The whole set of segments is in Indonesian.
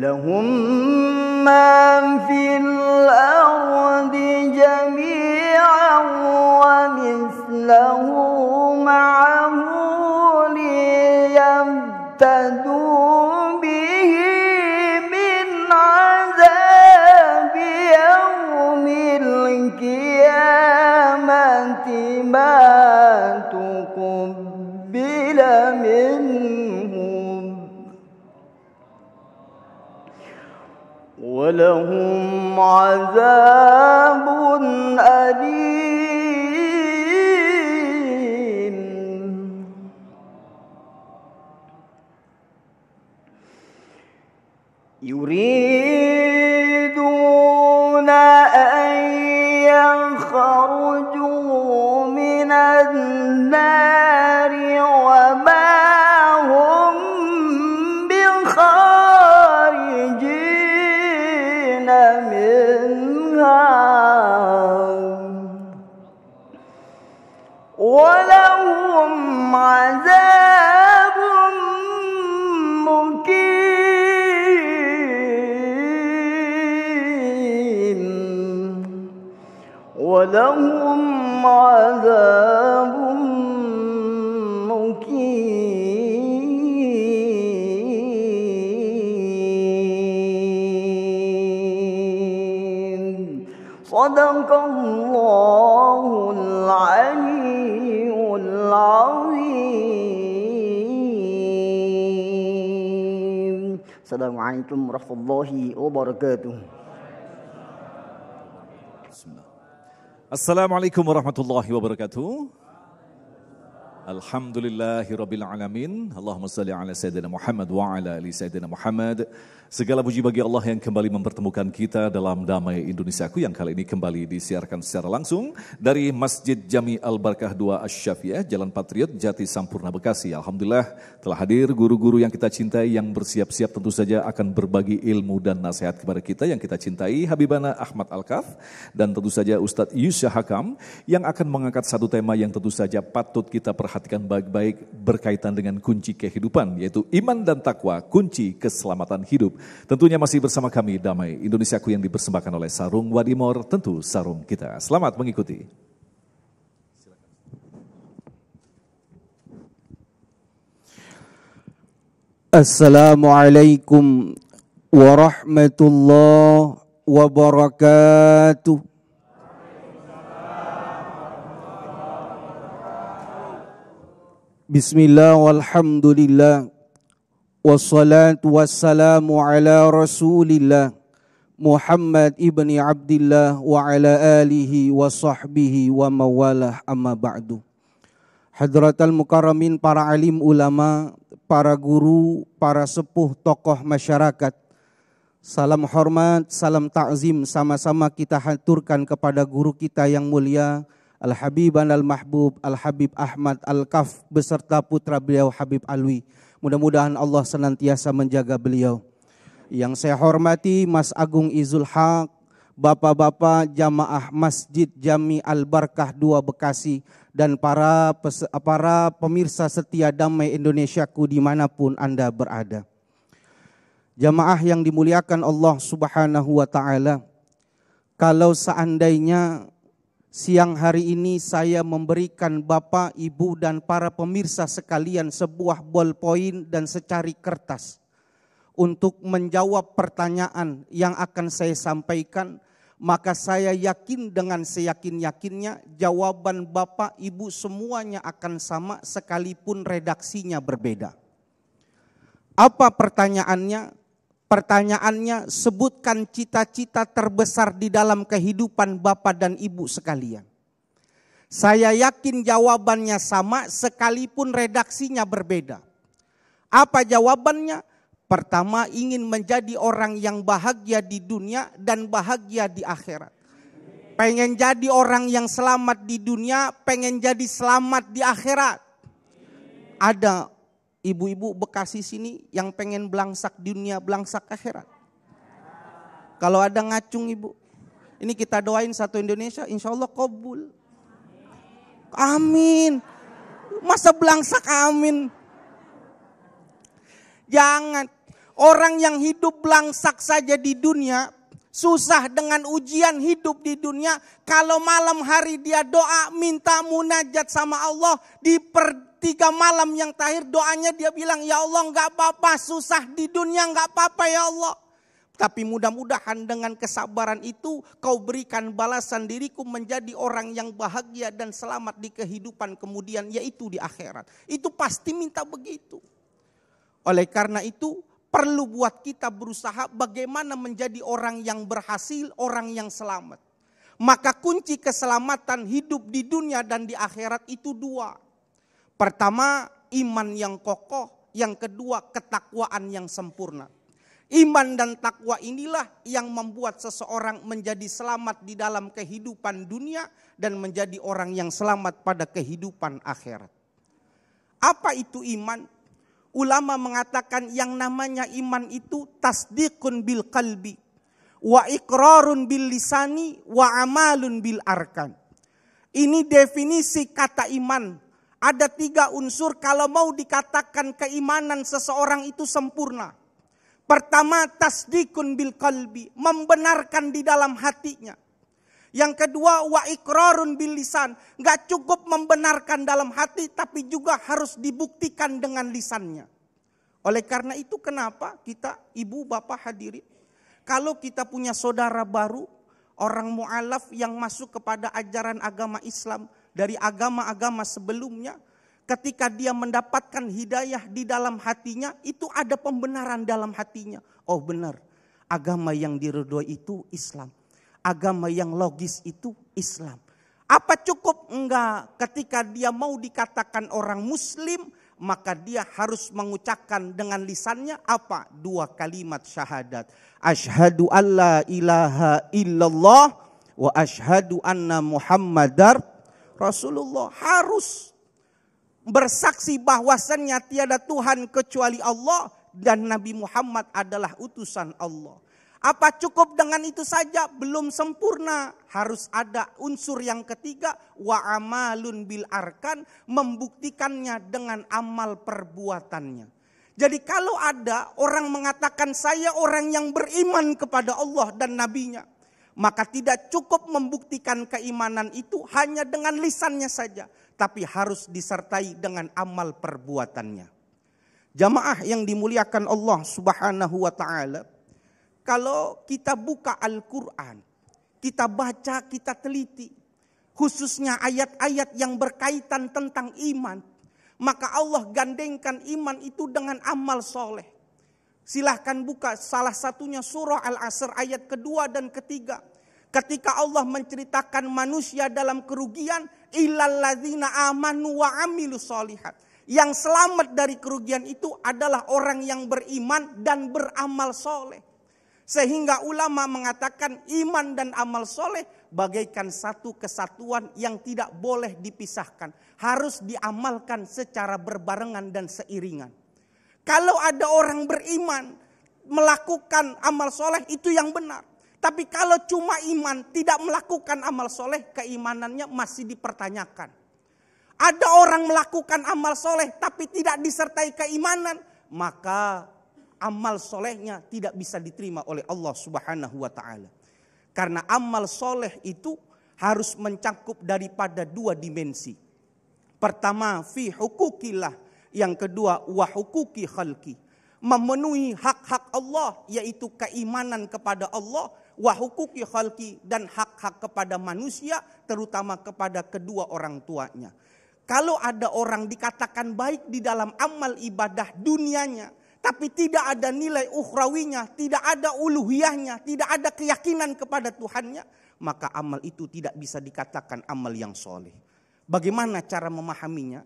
لهم ما في الأرض جميعا ومثله معه لهم عذاب أليم Assalamualaikum warahmatullahi wabarakatuh. Assalamualaikum warahmatullahi wabarakatuh. Alhamdulillahirabbil alamin. Allahumma salli ala sayyidina Muhammad wa ala ali sayyidina Muhammad. Segala puji bagi Allah yang kembali mempertemukan kita dalam Damai Indonesiaku yang kali ini kembali disiarkan secara langsung dari Masjid Jami Al-Barkah 2 Asy-Syafi'ah, Jalan Patriot, Jati Sampurna Bekasi. Alhamdulillah telah hadir guru-guru yang kita cintai yang bersiap-siap tentu saja akan berbagi ilmu dan nasihat kepada kita yang kita cintai, Habibana Ahmad Al-Kaf dan tentu saja Ustadz Yusya Hakam yang akan mengangkat satu tema yang tentu saja patut kita perhatikan perhatikan baik-baik berkaitan dengan kunci kehidupan yaitu iman dan takwa, kunci keselamatan hidup. Tentunya masih bersama kami Damai Indonesiaku yang dipersembahkan oleh Sarung Wadimor, tentu sarung kita. Selamat mengikuti. Assalamualaikum warahmatullahi wabarakatuh. Bismillah walhamdulillah Wassalatu wassalamu ala rasulillah Muhammad ibni Abdullah wa ala alihi wa sahbihi wa mawalah amma ba'du Hadratal mukaramin para alim ulama, para guru, para sepuh tokoh masyarakat Salam hormat, salam takzim sama-sama kita haturkan kepada guru kita yang mulia, Al-Habiban Al-Mahbub, Al-Habib Ahmad Al-Kaf beserta putra beliau Habib Alwi. Mudah-mudahan Allah senantiasa menjaga beliau. Yang saya hormati Mas Agung Izul Haq, Bapak-bapak jamaah Masjid Jami Al-Barkah 2 Bekasi dan para para pemirsa setia damai Indonesiaku dimanapun Anda berada. Jamaah yang dimuliakan Allah subhanahu wa ta'ala, kalau seandainya Siang hari ini saya memberikan Bapak, Ibu, dan para pemirsa sekalian sebuah ballpoint dan secari kertas untuk menjawab pertanyaan yang akan saya sampaikan. Maka saya yakin dengan seyakin-yakinnya jawaban Bapak, Ibu semuanya akan sama sekalipun redaksinya berbeda. Apa pertanyaannya? Pertanyaannya, sebutkan cita-cita terbesar di dalam kehidupan Bapak dan Ibu sekalian. Saya yakin jawabannya sama sekalipun redaksinya berbeda. Apa jawabannya? Pertama, ingin menjadi orang yang bahagia di dunia dan bahagia di akhirat. Pengen jadi orang yang selamat di dunia, pengen jadi selamat di akhirat. Ada ibu-ibu Bekasi sini yang pengen belangsak dunia, belangsak akhirat. Kalau ada ngacung ibu, ini kita doain satu Indonesia, insya Allah kabul. Amin. Masa belangsak amin. Jangan. Orang yang hidup belangsak saja di dunia, susah dengan ujian hidup di dunia. Kalau malam hari dia doa minta munajat sama Allah, diper, Tiga malam yang terakhir doanya dia bilang, Ya Allah nggak apa-apa, susah di dunia nggak apa-apa ya Allah. Tapi mudah-mudahan dengan kesabaran itu kau berikan balasan diriku menjadi orang yang bahagia dan selamat di kehidupan kemudian yaitu di akhirat. Itu pasti minta begitu. Oleh karena itu perlu buat kita berusaha bagaimana menjadi orang yang berhasil, orang yang selamat. Maka kunci keselamatan hidup di dunia dan di akhirat itu dua. Pertama, iman yang kokoh. Yang kedua, ketakwaan yang sempurna. Iman dan takwa inilah yang membuat seseorang menjadi selamat di dalam kehidupan dunia dan menjadi orang yang selamat pada kehidupan akhirat. Apa itu iman? Ulama mengatakan yang namanya iman itu tasdikun bil kalbi, wa ikrarun bil lisani, wa amalun bil arkan. Ini definisi kata iman ada tiga unsur kalau mau dikatakan keimanan seseorang itu sempurna. Pertama tasdikun bil kalbi, membenarkan di dalam hatinya. Yang kedua wa ikrarun bil lisan, gak cukup membenarkan dalam hati tapi juga harus dibuktikan dengan lisannya. Oleh karena itu kenapa kita ibu bapak hadirin, kalau kita punya saudara baru, orang mu'alaf yang masuk kepada ajaran agama Islam, dari agama-agama sebelumnya, ketika dia mendapatkan hidayah di dalam hatinya, itu ada pembenaran dalam hatinya. Oh benar, agama yang diridhoi itu Islam. Agama yang logis itu Islam. Apa cukup? Enggak. Ketika dia mau dikatakan orang muslim, maka dia harus mengucapkan dengan lisannya apa? Dua kalimat syahadat. Ashadu la ilaha illallah wa ashadu anna muhammadar Rasulullah harus bersaksi bahwasannya tiada Tuhan kecuali Allah dan Nabi Muhammad adalah utusan Allah. Apa cukup dengan itu saja? Belum sempurna. Harus ada unsur yang ketiga. Wa amalun bil arkan. Membuktikannya dengan amal perbuatannya. Jadi kalau ada orang mengatakan saya orang yang beriman kepada Allah dan nabinya. Maka tidak cukup membuktikan keimanan itu hanya dengan lisannya saja. Tapi harus disertai dengan amal perbuatannya. Jamaah yang dimuliakan Allah subhanahu wa ta'ala. Kalau kita buka Al-Quran, kita baca, kita teliti. Khususnya ayat-ayat yang berkaitan tentang iman. Maka Allah gandengkan iman itu dengan amal soleh Silahkan buka salah satunya surah Al-Asr ayat kedua dan ketiga. Ketika Allah menceritakan manusia dalam kerugian. amanu wa amilu Yang selamat dari kerugian itu adalah orang yang beriman dan beramal soleh. Sehingga ulama mengatakan iman dan amal soleh bagaikan satu kesatuan yang tidak boleh dipisahkan. Harus diamalkan secara berbarengan dan seiringan. Kalau ada orang beriman melakukan amal soleh itu yang benar. Tapi kalau cuma iman tidak melakukan amal soleh keimanannya masih dipertanyakan. Ada orang melakukan amal soleh tapi tidak disertai keimanan. Maka amal solehnya tidak bisa diterima oleh Allah subhanahu wa ta'ala. Karena amal soleh itu harus mencakup daripada dua dimensi. Pertama, fi hukukilah yang kedua, wahukuki khalki. Memenuhi hak-hak Allah, yaitu keimanan kepada Allah, wahukuki khalki, dan hak-hak kepada manusia, terutama kepada kedua orang tuanya. Kalau ada orang dikatakan baik di dalam amal ibadah dunianya, tapi tidak ada nilai ukhrawinya, tidak ada uluhiyahnya, tidak ada keyakinan kepada Tuhannya, maka amal itu tidak bisa dikatakan amal yang soleh. Bagaimana cara memahaminya?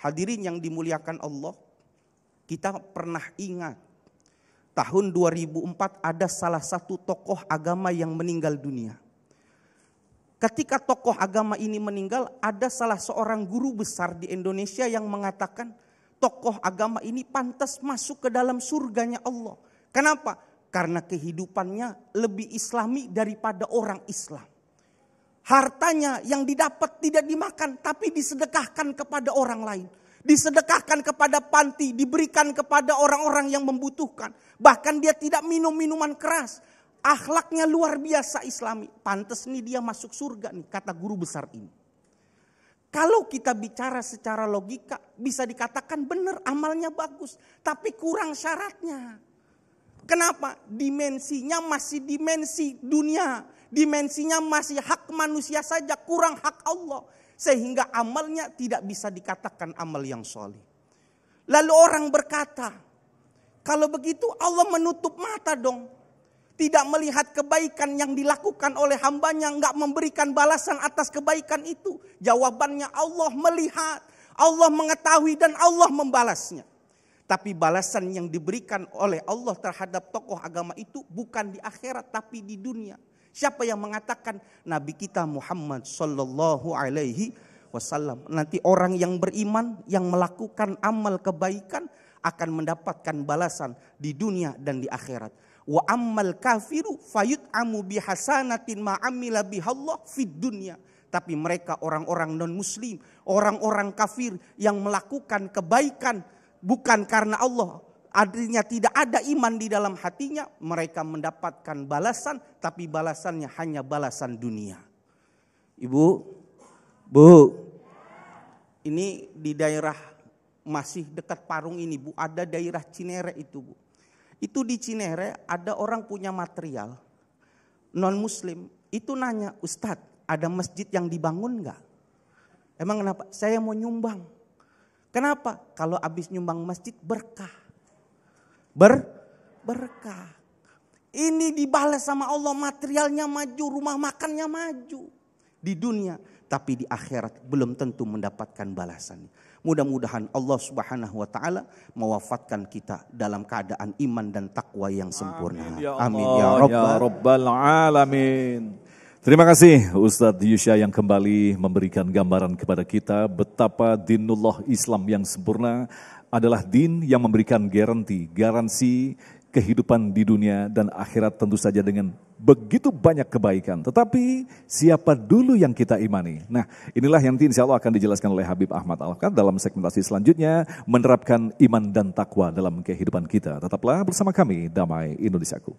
Hadirin yang dimuliakan Allah, kita pernah ingat tahun 2004 ada salah satu tokoh agama yang meninggal dunia. Ketika tokoh agama ini meninggal, ada salah seorang guru besar di Indonesia yang mengatakan tokoh agama ini pantas masuk ke dalam surganya Allah. Kenapa? Karena kehidupannya lebih islami daripada orang Islam hartanya yang didapat tidak dimakan, tapi disedekahkan kepada orang lain. Disedekahkan kepada panti, diberikan kepada orang-orang yang membutuhkan. Bahkan dia tidak minum minuman keras. Akhlaknya luar biasa islami. Pantes nih dia masuk surga nih, kata guru besar ini. Kalau kita bicara secara logika, bisa dikatakan benar amalnya bagus. Tapi kurang syaratnya. Kenapa? Dimensinya masih dimensi dunia dimensinya masih hak manusia saja, kurang hak Allah. Sehingga amalnya tidak bisa dikatakan amal yang soleh. Lalu orang berkata, kalau begitu Allah menutup mata dong. Tidak melihat kebaikan yang dilakukan oleh hambanya, nggak memberikan balasan atas kebaikan itu. Jawabannya Allah melihat, Allah mengetahui dan Allah membalasnya. Tapi balasan yang diberikan oleh Allah terhadap tokoh agama itu bukan di akhirat tapi di dunia. Siapa yang mengatakan Nabi kita Muhammad Sallallahu Alaihi Wasallam. Nanti orang yang beriman, yang melakukan amal kebaikan akan mendapatkan balasan di dunia dan di akhirat. Wa amal kafiru fayut amu bihasanatin ma'amila bihallah fid dunya. Tapi mereka orang-orang non-muslim, orang-orang kafir yang melakukan kebaikan bukan karena Allah artinya tidak ada iman di dalam hatinya, mereka mendapatkan balasan, tapi balasannya hanya balasan dunia. Ibu, Bu, ini di daerah masih dekat Parung ini Bu, ada daerah Cinere itu Bu. Itu di Cinere ada orang punya material non muslim, itu nanya Ustadz ada masjid yang dibangun nggak? Emang kenapa? Saya mau nyumbang. Kenapa? Kalau habis nyumbang masjid berkah ber berkah. Ini dibalas sama Allah materialnya maju, rumah makannya maju di dunia, tapi di akhirat belum tentu mendapatkan balasan. Mudah-mudahan Allah Subhanahu wa taala mewafatkan kita dalam keadaan iman dan takwa yang sempurna. Amin ya, Allah, ya, ya Rabbal. ya Rabbal alamin. Terima kasih Ustadz Yusya yang kembali memberikan gambaran kepada kita betapa dinullah Islam yang sempurna adalah din yang memberikan garansi, garansi kehidupan di dunia dan akhirat tentu saja dengan begitu banyak kebaikan. Tetapi siapa dulu yang kita imani? Nah inilah yang insya Allah akan dijelaskan oleh Habib Ahmad al dalam segmentasi selanjutnya menerapkan iman dan takwa dalam kehidupan kita. Tetaplah bersama kami Damai Indonesiaku.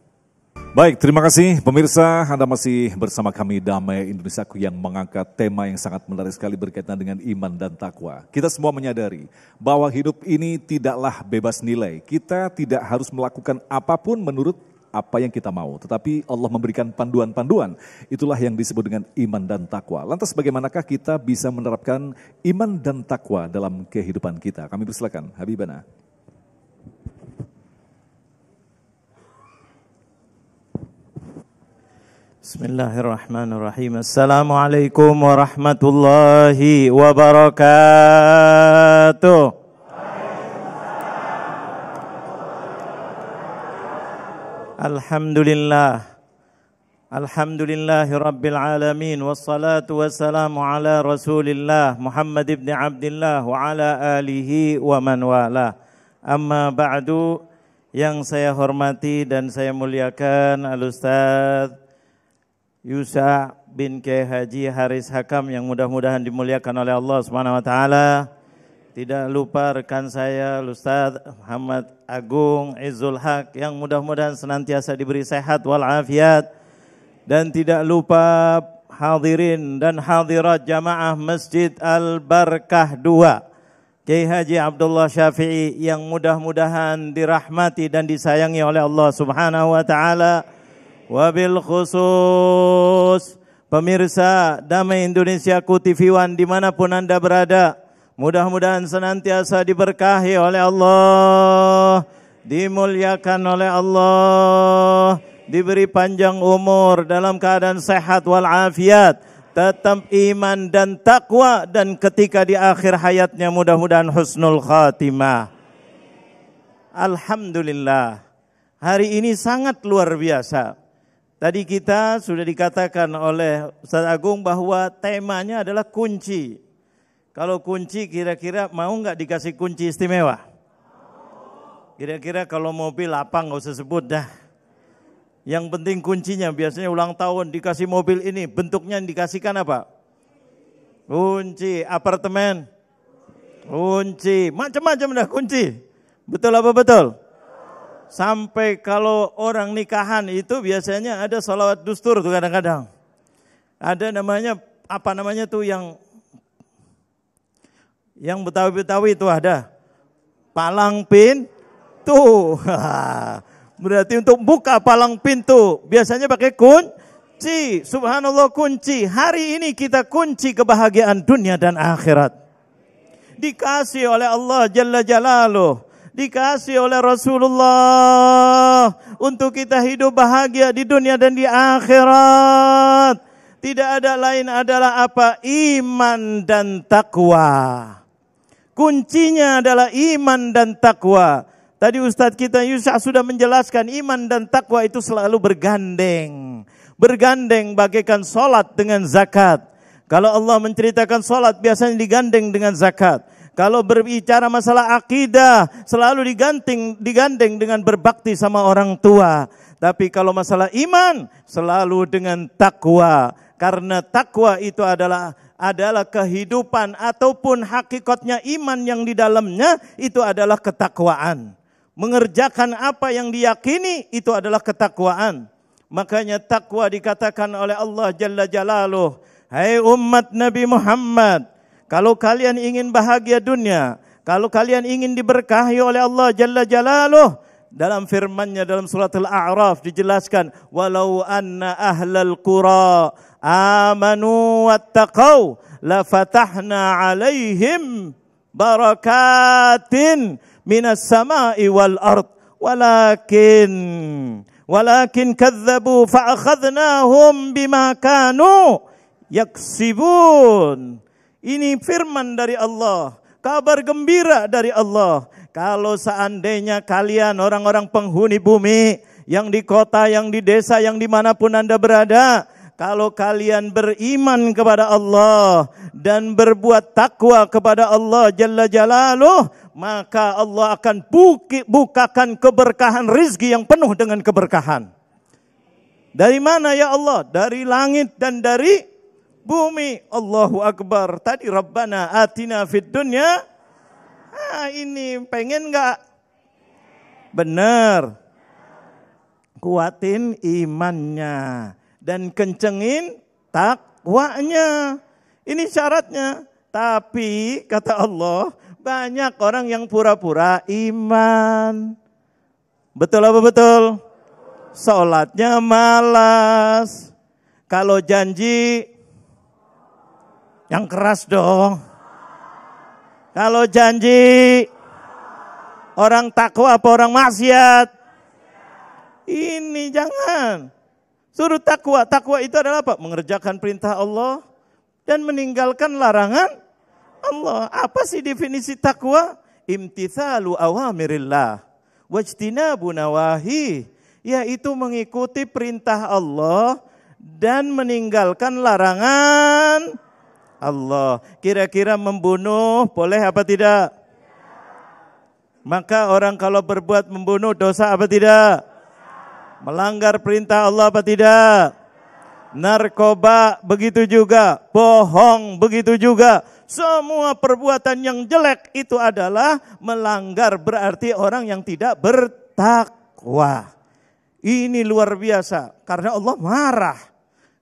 Baik, terima kasih pemirsa. Anda masih bersama kami Damai Indonesiaku yang mengangkat tema yang sangat menarik sekali berkaitan dengan iman dan takwa. Kita semua menyadari bahwa hidup ini tidaklah bebas nilai. Kita tidak harus melakukan apapun menurut apa yang kita mau. Tetapi Allah memberikan panduan-panduan. Itulah yang disebut dengan iman dan takwa. Lantas bagaimanakah kita bisa menerapkan iman dan takwa dalam kehidupan kita? Kami persilakan, Habibana. Bismillahirrahmanirrahim. Assalamualaikum warahmatullahi wabarakatuh. Alhamdulillah. Alhamdulillahi rabbil alamin wassalatu wassalamu ala Rasulillah Muhammad ibn Abdullah wa ala alihi wa man wala. Amma ba'du yang saya hormati dan saya muliakan Al Ustaz Yusa bin K. Haji Haris Hakam yang mudah-mudahan dimuliakan oleh Allah Subhanahu wa taala. Tidak lupa rekan saya Ustaz Muhammad Agung Izzul Haq yang mudah-mudahan senantiasa diberi sehat wal afiat dan tidak lupa hadirin dan hadirat jamaah Masjid Al Barkah 2 Kiai Haji Abdullah Syafi'i yang mudah-mudahan dirahmati dan disayangi oleh Allah Subhanahu wa taala. Wabil khusus pemirsa Damai Indonesiaku TV One dimanapun Anda berada. Mudah-mudahan senantiasa diberkahi oleh Allah. Dimuliakan oleh Allah. Diberi panjang umur dalam keadaan sehat walafiat. Tetap iman dan takwa dan ketika di akhir hayatnya mudah-mudahan husnul khatimah. Alhamdulillah. Hari ini sangat luar biasa Tadi kita sudah dikatakan oleh Ustaz Agung bahwa temanya adalah kunci. Kalau kunci kira-kira mau nggak dikasih kunci istimewa? Kira-kira kalau mobil lapang nggak usah sebut dah. Yang penting kuncinya biasanya ulang tahun dikasih mobil ini bentuknya yang dikasihkan apa? Kunci apartemen, kunci macam-macam dah kunci. Betul apa betul? sampai kalau orang nikahan itu biasanya ada sholawat dustur tuh kadang-kadang. Ada namanya apa namanya tuh yang yang Betawi-Betawi itu ada. Palang pintu Berarti untuk buka palang pintu biasanya pakai kunci. Subhanallah kunci. Hari ini kita kunci kebahagiaan dunia dan akhirat. Dikasih oleh Allah Jalla Jalaluh dikasih oleh Rasulullah untuk kita hidup bahagia di dunia dan di akhirat. Tidak ada lain adalah apa? Iman dan takwa. Kuncinya adalah iman dan takwa. Tadi Ustadz kita Yusuf sudah menjelaskan iman dan takwa itu selalu bergandeng. Bergandeng bagaikan solat dengan zakat. Kalau Allah menceritakan solat biasanya digandeng dengan zakat. Kalau berbicara masalah akidah, selalu diganting, digandeng dengan berbakti sama orang tua. Tapi kalau masalah iman, selalu dengan takwa. Karena takwa itu adalah adalah kehidupan ataupun hakikatnya iman yang di dalamnya itu adalah ketakwaan. Mengerjakan apa yang diyakini itu adalah ketakwaan. Makanya takwa dikatakan oleh Allah Jalla Jalaluh. Hai hey umat Nabi Muhammad. Kalau kalian ingin bahagia dunia, kalau kalian ingin diberkahi oleh Allah Jalla Jalaluh, dalam Firman-Nya dalam surat Al-A'raf dijelaskan walau anna ahlal qura amanu wattaqau la fatahna alaihim barakatin minas sama'i wal ard walakin walakin kadzabu fa akhadnahum bima kanu yaksibun Ini firman dari Allah, kabar gembira dari Allah. Kalau seandainya kalian orang-orang penghuni bumi, yang di kota, yang di desa, yang dimanapun Anda berada, kalau kalian beriman kepada Allah dan berbuat takwa kepada Allah Jalla Jalaluh, maka Allah akan buki, bukakan keberkahan rizki yang penuh dengan keberkahan. Dari mana ya Allah? Dari langit dan dari bumi. Allahu Akbar. Tadi Rabbana atina fid dunya. Nah, ini pengen nggak? Benar. Kuatin imannya. Dan kencengin takwanya. Ini syaratnya. Tapi kata Allah banyak orang yang pura-pura iman. Betul apa betul? Sholatnya malas. Kalau janji yang keras dong. Kalau janji orang takwa apa orang maksiat? Ini jangan. Suruh takwa. Takwa itu adalah apa? Mengerjakan perintah Allah dan meninggalkan larangan Allah. Apa sih definisi takwa? Imtithalu awamirillah wajtinabu nawahi yaitu mengikuti perintah Allah dan meninggalkan larangan Allah. Kira-kira membunuh boleh apa tidak? Maka orang kalau berbuat membunuh dosa apa tidak? Melanggar perintah Allah apa tidak? Narkoba begitu juga, bohong begitu juga. Semua perbuatan yang jelek itu adalah melanggar berarti orang yang tidak bertakwa. Ini luar biasa karena Allah marah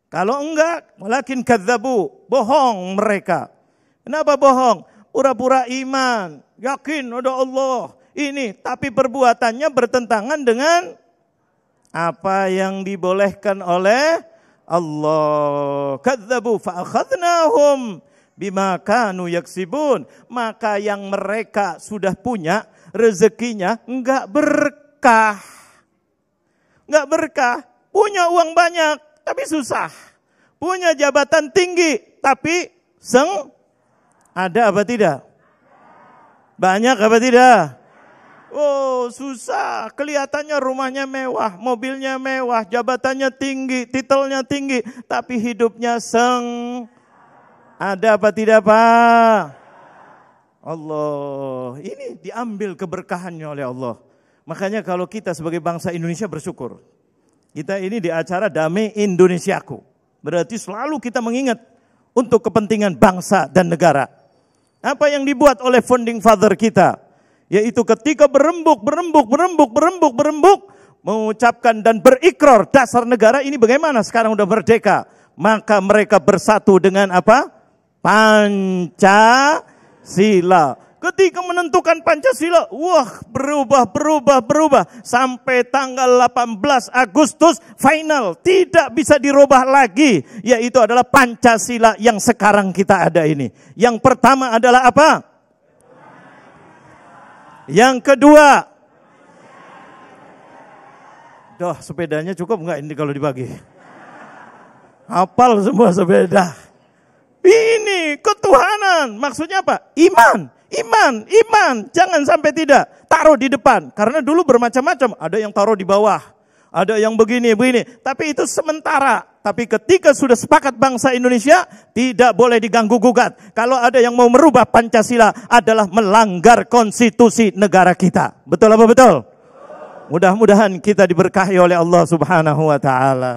kalau enggak, walakin kadzabu, bohong mereka. Kenapa bohong? Pura-pura iman, yakin ada Allah. Ini tapi perbuatannya bertentangan dengan apa yang dibolehkan oleh Allah. Kadzabu fa akhadnahum bima kanu yaksibun. Maka yang mereka sudah punya rezekinya enggak berkah. Enggak berkah, punya uang banyak tapi susah. Punya jabatan tinggi, tapi seng ada apa tidak? Banyak apa tidak? Oh susah, kelihatannya rumahnya mewah, mobilnya mewah, jabatannya tinggi, titelnya tinggi, tapi hidupnya seng. Ada apa tidak Pak? Allah, ini diambil keberkahannya oleh Allah. Makanya kalau kita sebagai bangsa Indonesia bersyukur. Kita ini di acara Damai Indonesiaku. Berarti selalu kita mengingat untuk kepentingan bangsa dan negara. Apa yang dibuat oleh founding father kita? Yaitu ketika berembuk, berembuk, berembuk, berembuk, berembuk, mengucapkan dan berikrar dasar negara ini bagaimana sekarang sudah merdeka. Maka mereka bersatu dengan apa? Pancasila ketika menentukan Pancasila, wah berubah, berubah, berubah. Sampai tanggal 18 Agustus final, tidak bisa dirubah lagi. Yaitu adalah Pancasila yang sekarang kita ada ini. Yang pertama adalah apa? Yang kedua. Duh, sepedanya cukup nggak ini kalau dibagi? Apal semua sepeda. Ini ketuhanan. Maksudnya apa? Iman. Iman, iman. Jangan sampai tidak. Taruh di depan. Karena dulu bermacam-macam. Ada yang taruh di bawah. Ada yang begini, begini. Tapi itu sementara. Tapi ketika sudah sepakat bangsa Indonesia, tidak boleh diganggu-gugat. Kalau ada yang mau merubah Pancasila adalah melanggar konstitusi negara kita. Betul apa betul? Mudah-mudahan kita diberkahi oleh Allah subhanahu wa ta'ala.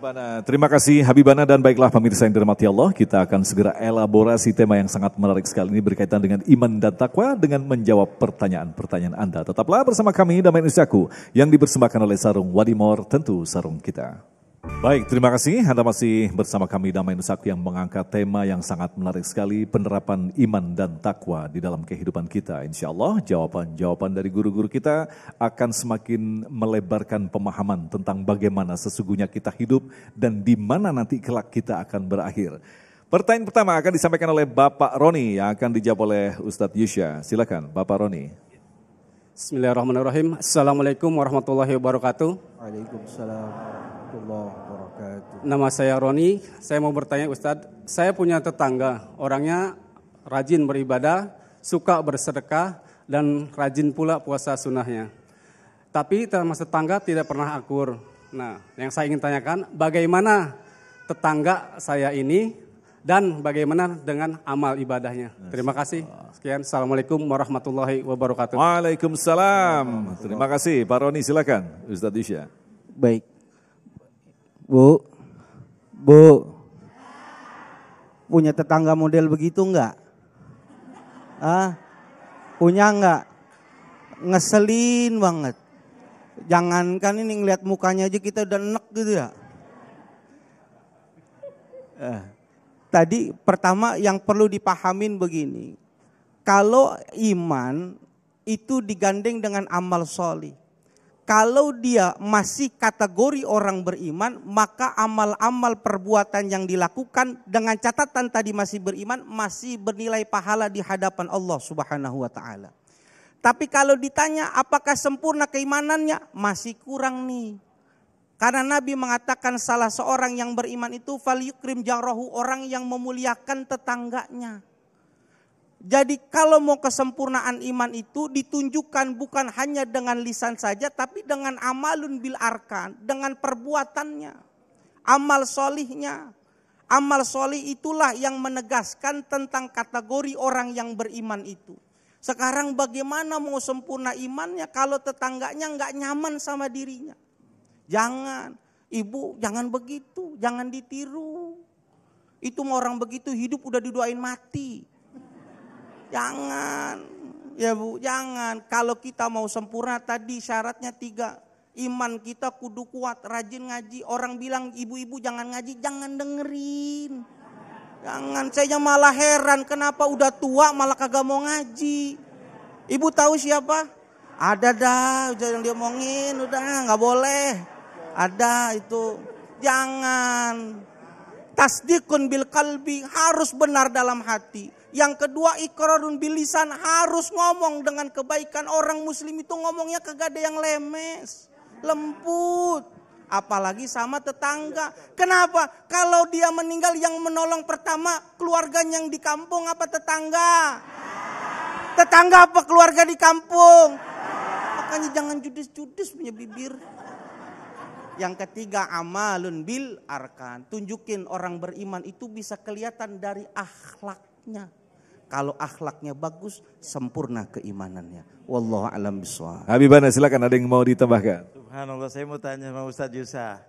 Habibana, terima kasih Habibana dan baiklah pemirsa yang dirahmati Allah, kita akan segera elaborasi tema yang sangat menarik sekali ini berkaitan dengan iman dan takwa dengan menjawab pertanyaan-pertanyaan Anda. Tetaplah bersama kami Damai Indonesiaku yang dipersembahkan oleh Sarung Wadimor, tentu sarung kita. Baik, terima kasih. Anda masih bersama kami Damai Nusak yang mengangkat tema yang sangat menarik sekali, penerapan iman dan takwa di dalam kehidupan kita. Insya Allah jawaban-jawaban dari guru-guru kita akan semakin melebarkan pemahaman tentang bagaimana sesungguhnya kita hidup dan di mana nanti kelak kita akan berakhir. Pertanyaan pertama akan disampaikan oleh Bapak Roni yang akan dijawab oleh Ustadz Yusya. Silakan, Bapak Roni. Bismillahirrahmanirrahim. Assalamualaikum warahmatullahi wabarakatuh. Waalaikumsalam. Nama saya Roni. Saya mau bertanya Ustadz, saya punya tetangga, orangnya rajin beribadah, suka bersedekah, dan rajin pula puasa sunnahnya. Tapi teman tetangga tidak pernah akur. Nah, yang saya ingin tanyakan, bagaimana tetangga saya ini dan bagaimana dengan amal ibadahnya? Terima kasih. Sekian. Assalamualaikum warahmatullahi wabarakatuh. Waalaikumsalam. Terima kasih. Pak Roni silakan. Ustadz Isya. Baik, Bu, bu, punya tetangga model begitu enggak? Ah, punya enggak? Ngeselin banget. Jangankan ini ngeliat mukanya aja kita udah enek gitu ya. Eh, tadi pertama yang perlu dipahamin begini. Kalau iman itu digandeng dengan amal solih kalau dia masih kategori orang beriman, maka amal-amal perbuatan yang dilakukan dengan catatan tadi masih beriman, masih bernilai pahala di hadapan Allah Subhanahu wa taala. Tapi kalau ditanya apakah sempurna keimanannya, masih kurang nih. Karena Nabi mengatakan salah seorang yang beriman itu fal yukrim jarahu orang yang memuliakan tetangganya. Jadi kalau mau kesempurnaan iman itu ditunjukkan bukan hanya dengan lisan saja tapi dengan amalun bil arkan, dengan perbuatannya, amal solihnya. Amal solih itulah yang menegaskan tentang kategori orang yang beriman itu. Sekarang bagaimana mau sempurna imannya kalau tetangganya nggak nyaman sama dirinya. Jangan, ibu jangan begitu, jangan ditiru. Itu orang begitu hidup udah diduain mati Jangan. Ya bu, jangan. Kalau kita mau sempurna tadi syaratnya tiga. Iman kita kudu kuat, rajin ngaji. Orang bilang ibu-ibu jangan ngaji, jangan dengerin. Jangan, saya malah heran kenapa udah tua malah kagak mau ngaji. Ibu tahu siapa? Ada dah, udah yang diomongin, udah nggak boleh. Ada itu. Jangan, Tasdikun bil kalbi harus benar dalam hati. Yang kedua ikrarun bilisan harus ngomong dengan kebaikan. Orang muslim itu ngomongnya kagak ada yang lemes. Lembut. Apalagi sama tetangga. Kenapa? Kalau dia meninggal yang menolong pertama keluarganya yang di kampung apa tetangga? Tetangga apa keluarga di kampung? Makanya jangan judis-judis punya bibir. Yang ketiga amalun bil arkan. Tunjukin orang beriman itu bisa kelihatan dari akhlaknya. Kalau akhlaknya bagus, sempurna keimanannya. Wallahu alam biswa. Habibana silakan ada yang mau ditambahkan. Subhanallah, saya mau tanya sama Ustaz Yusa.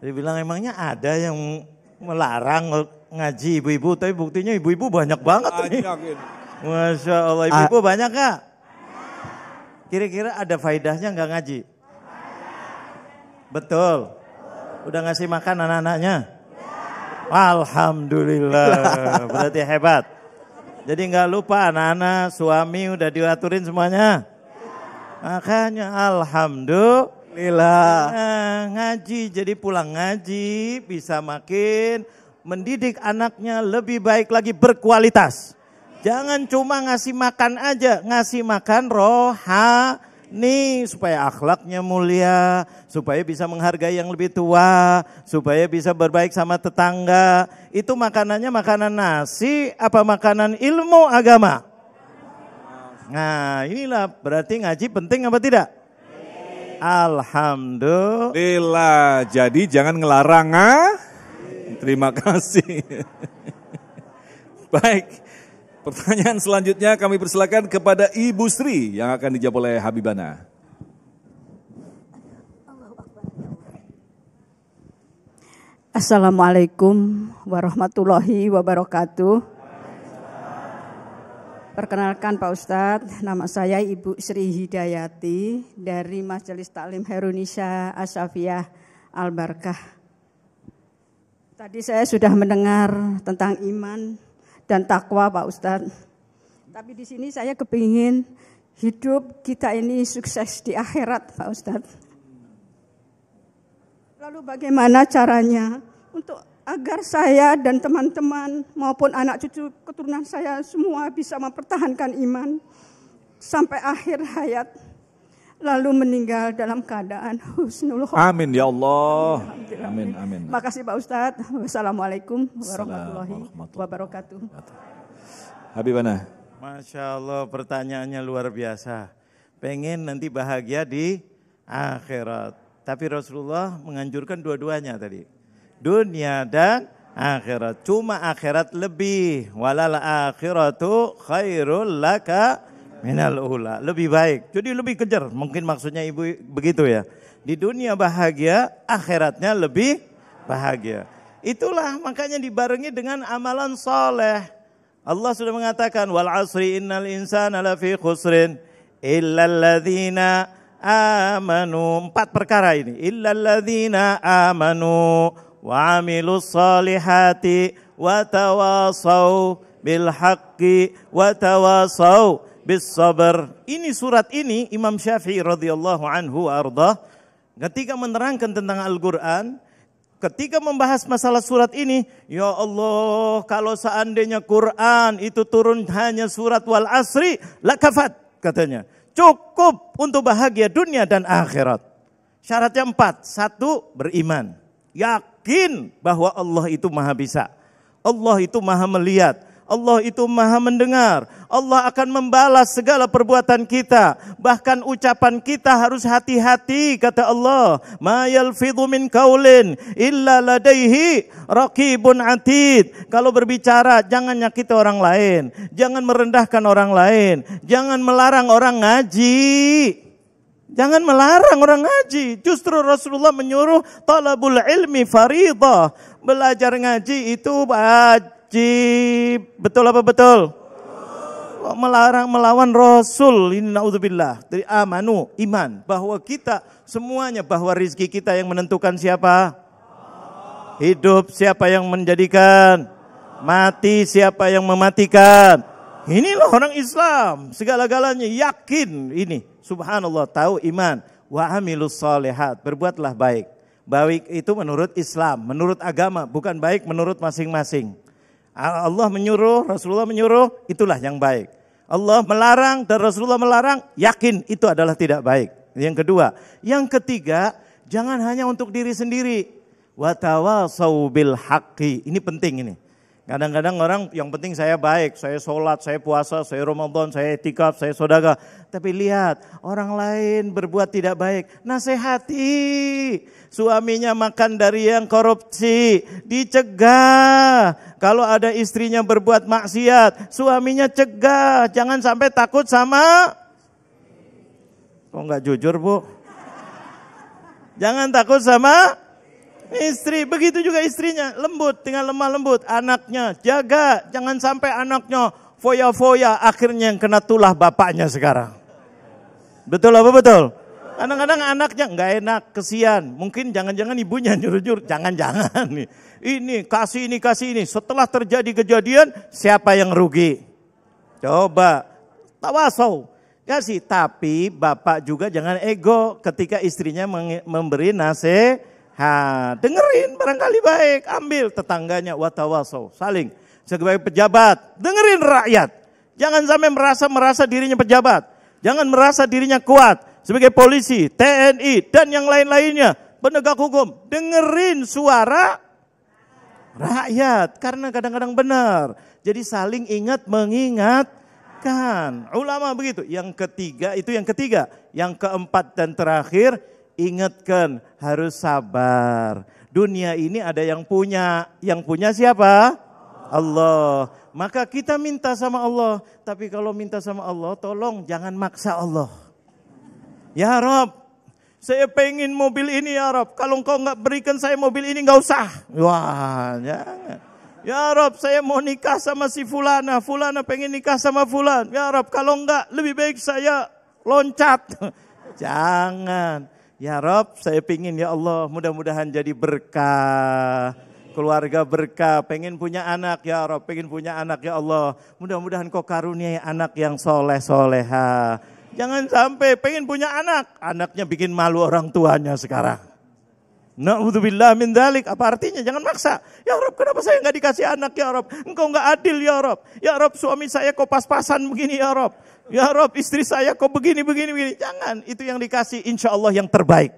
Dia bilang emangnya ada yang melarang ngaji ibu-ibu, tapi buktinya ibu-ibu banyak banget nih. Masya Allah, ah. ibu-ibu banyak gak? Kira-kira ada faidahnya nggak ngaji? Betul. Udah ngasih makan anak-anaknya? Alhamdulillah. Berarti hebat. Jadi nggak lupa anak-anak, suami udah diaturin semuanya. Makanya alhamdulillah. Nah, ngaji jadi pulang ngaji bisa makin mendidik anaknya lebih baik lagi berkualitas. Jangan cuma ngasih makan aja, ngasih makan rohani nih supaya akhlaknya mulia, supaya bisa menghargai yang lebih tua, supaya bisa berbaik sama tetangga. Itu makanannya makanan nasi apa makanan ilmu agama? Nah, inilah berarti ngaji penting apa tidak? Alhamdulillah. Jadi jangan ngelarang ah. Terima kasih. Baik. Pertanyaan selanjutnya kami persilakan kepada Ibu Sri yang akan dijawab oleh Habibana. Assalamualaikum warahmatullahi wabarakatuh. Perkenalkan Pak Ustadz, nama saya Ibu Sri Hidayati dari Majelis Taklim Herunisa Asafiyah Al-Barkah. Tadi saya sudah mendengar tentang iman, dan takwa Pak Ustadz. Tapi di sini saya kepingin hidup kita ini sukses di akhirat Pak Ustadz. Lalu bagaimana caranya untuk agar saya dan teman-teman maupun anak cucu keturunan saya semua bisa mempertahankan iman sampai akhir hayat lalu meninggal dalam keadaan husnul khotimah. Amin ya Allah. Amin amin. Makasih Pak Ustadz. Wassalamualaikum warahmatullahi wabarakatuh. Habibana. Masya Allah pertanyaannya luar biasa. Pengen nanti bahagia di akhirat. Tapi Rasulullah menganjurkan dua-duanya tadi. Dunia dan akhirat. Cuma akhirat lebih. Walal akhiratu khairul laka Minal ula. Lebih baik. Jadi lebih kejar. Mungkin maksudnya ibu begitu ya. Di dunia bahagia, akhiratnya lebih bahagia. Itulah makanya dibarengi dengan amalan soleh. Allah sudah mengatakan wal asri innal insana lafi khusrin illa amanu. Empat perkara ini. illa ladzina amanu wa amilu solihati wa tawasaw bil wa tawasau bis sabar. Ini surat ini Imam Syafi'i radhiyallahu anhu arda ketika menerangkan tentang Al-Qur'an ketika membahas masalah surat ini, ya Allah, kalau seandainya Quran itu turun hanya surat wal asri, la kafat katanya. Cukup untuk bahagia dunia dan akhirat. Syaratnya empat. Satu, beriman. Yakin bahwa Allah itu maha bisa. Allah itu maha melihat. Allah itu maha mendengar. Allah akan membalas segala perbuatan kita. Bahkan ucapan kita harus hati-hati kata Allah. Ma yalfidhu min kaulin illa ladaihi raqibun atid. Kalau berbicara jangan nyakiti orang lain. Jangan merendahkan orang lain. Jangan melarang orang ngaji. Jangan melarang orang ngaji. Justru Rasulullah menyuruh talabul ilmi faridah. Belajar ngaji itu wajib. Betul apa betul? Kok melarang melawan Rasul ini naudzubillah dari amanu iman bahwa kita semuanya bahwa rizki kita yang menentukan siapa hidup siapa yang menjadikan mati siapa yang mematikan inilah orang Islam segala-galanya yakin ini subhanallah tahu iman wa amilus salihat berbuatlah baik baik itu menurut Islam menurut agama bukan baik menurut masing-masing Allah menyuruh, Rasulullah menyuruh, itulah yang baik. Allah melarang dan Rasulullah melarang, yakin itu adalah tidak baik. Yang kedua, yang ketiga, jangan hanya untuk diri sendiri. Watawasau bil haqqi. Ini penting ini. Kadang-kadang orang yang penting saya baik, saya sholat, saya puasa, saya Ramadan, saya tikap, saya sodaga. Tapi lihat, orang lain berbuat tidak baik. Nasihati suaminya makan dari yang korupsi, dicegah. Kalau ada istrinya berbuat maksiat, suaminya cegah, jangan sampai takut sama Kok nggak jujur, Bu? Jangan takut sama istri. Begitu juga istrinya, lembut, tinggal lemah lembut. Anaknya, jaga, jangan sampai anaknya foya-foya akhirnya yang kena tulah bapaknya sekarang. Betul apa betul? Kadang-kadang anaknya nggak enak, kesian. Mungkin jangan-jangan ibunya nyuruh-nyuruh, jangan-jangan nih. Ini kasih ini kasih ini. Setelah terjadi kejadian, siapa yang rugi? Coba tawasau. Kasih, tapi bapak juga jangan ego ketika istrinya memberi nasihat. Dengerin barangkali baik, ambil tetangganya watawasau, saling. Sebagai pejabat, dengerin rakyat. Jangan sampai merasa merasa dirinya pejabat. Jangan merasa dirinya kuat sebagai polisi, TNI, dan yang lain-lainnya, penegak hukum, dengerin suara rakyat. Karena kadang-kadang benar. Jadi saling ingat mengingatkan. Ulama begitu. Yang ketiga, itu yang ketiga. Yang keempat dan terakhir, ingatkan harus sabar. Dunia ini ada yang punya. Yang punya siapa? Allah. Maka kita minta sama Allah. Tapi kalau minta sama Allah, tolong jangan maksa Allah. Ya Rob, saya pengen mobil ini ya Rob. Kalau engkau nggak berikan saya mobil ini nggak usah. Wah, jangan. Ya. ya Rob, saya mau nikah sama si Fulana. Fulana pengen nikah sama Fulan. Ya Rob, kalau enggak lebih baik saya loncat. jangan. Ya Rob, saya pengen ya Allah mudah-mudahan jadi berkah. Keluarga berkah, pengen punya anak ya Rob, pengen punya anak ya Allah. Mudah-mudahan kau karuniai anak yang soleh-soleha. Jangan sampai pengen punya anak, anaknya bikin malu orang tuanya sekarang. Na'udzubillah min dalik. Apa artinya? Jangan maksa. Ya Rob, kenapa saya nggak dikasih anak ya Rob? Engkau nggak adil ya Rob. Ya Rob, suami saya kok pas-pasan begini ya Rob. Ya Rob, istri saya kok begini, begini, begini. Jangan. Itu yang dikasih insya Allah yang terbaik.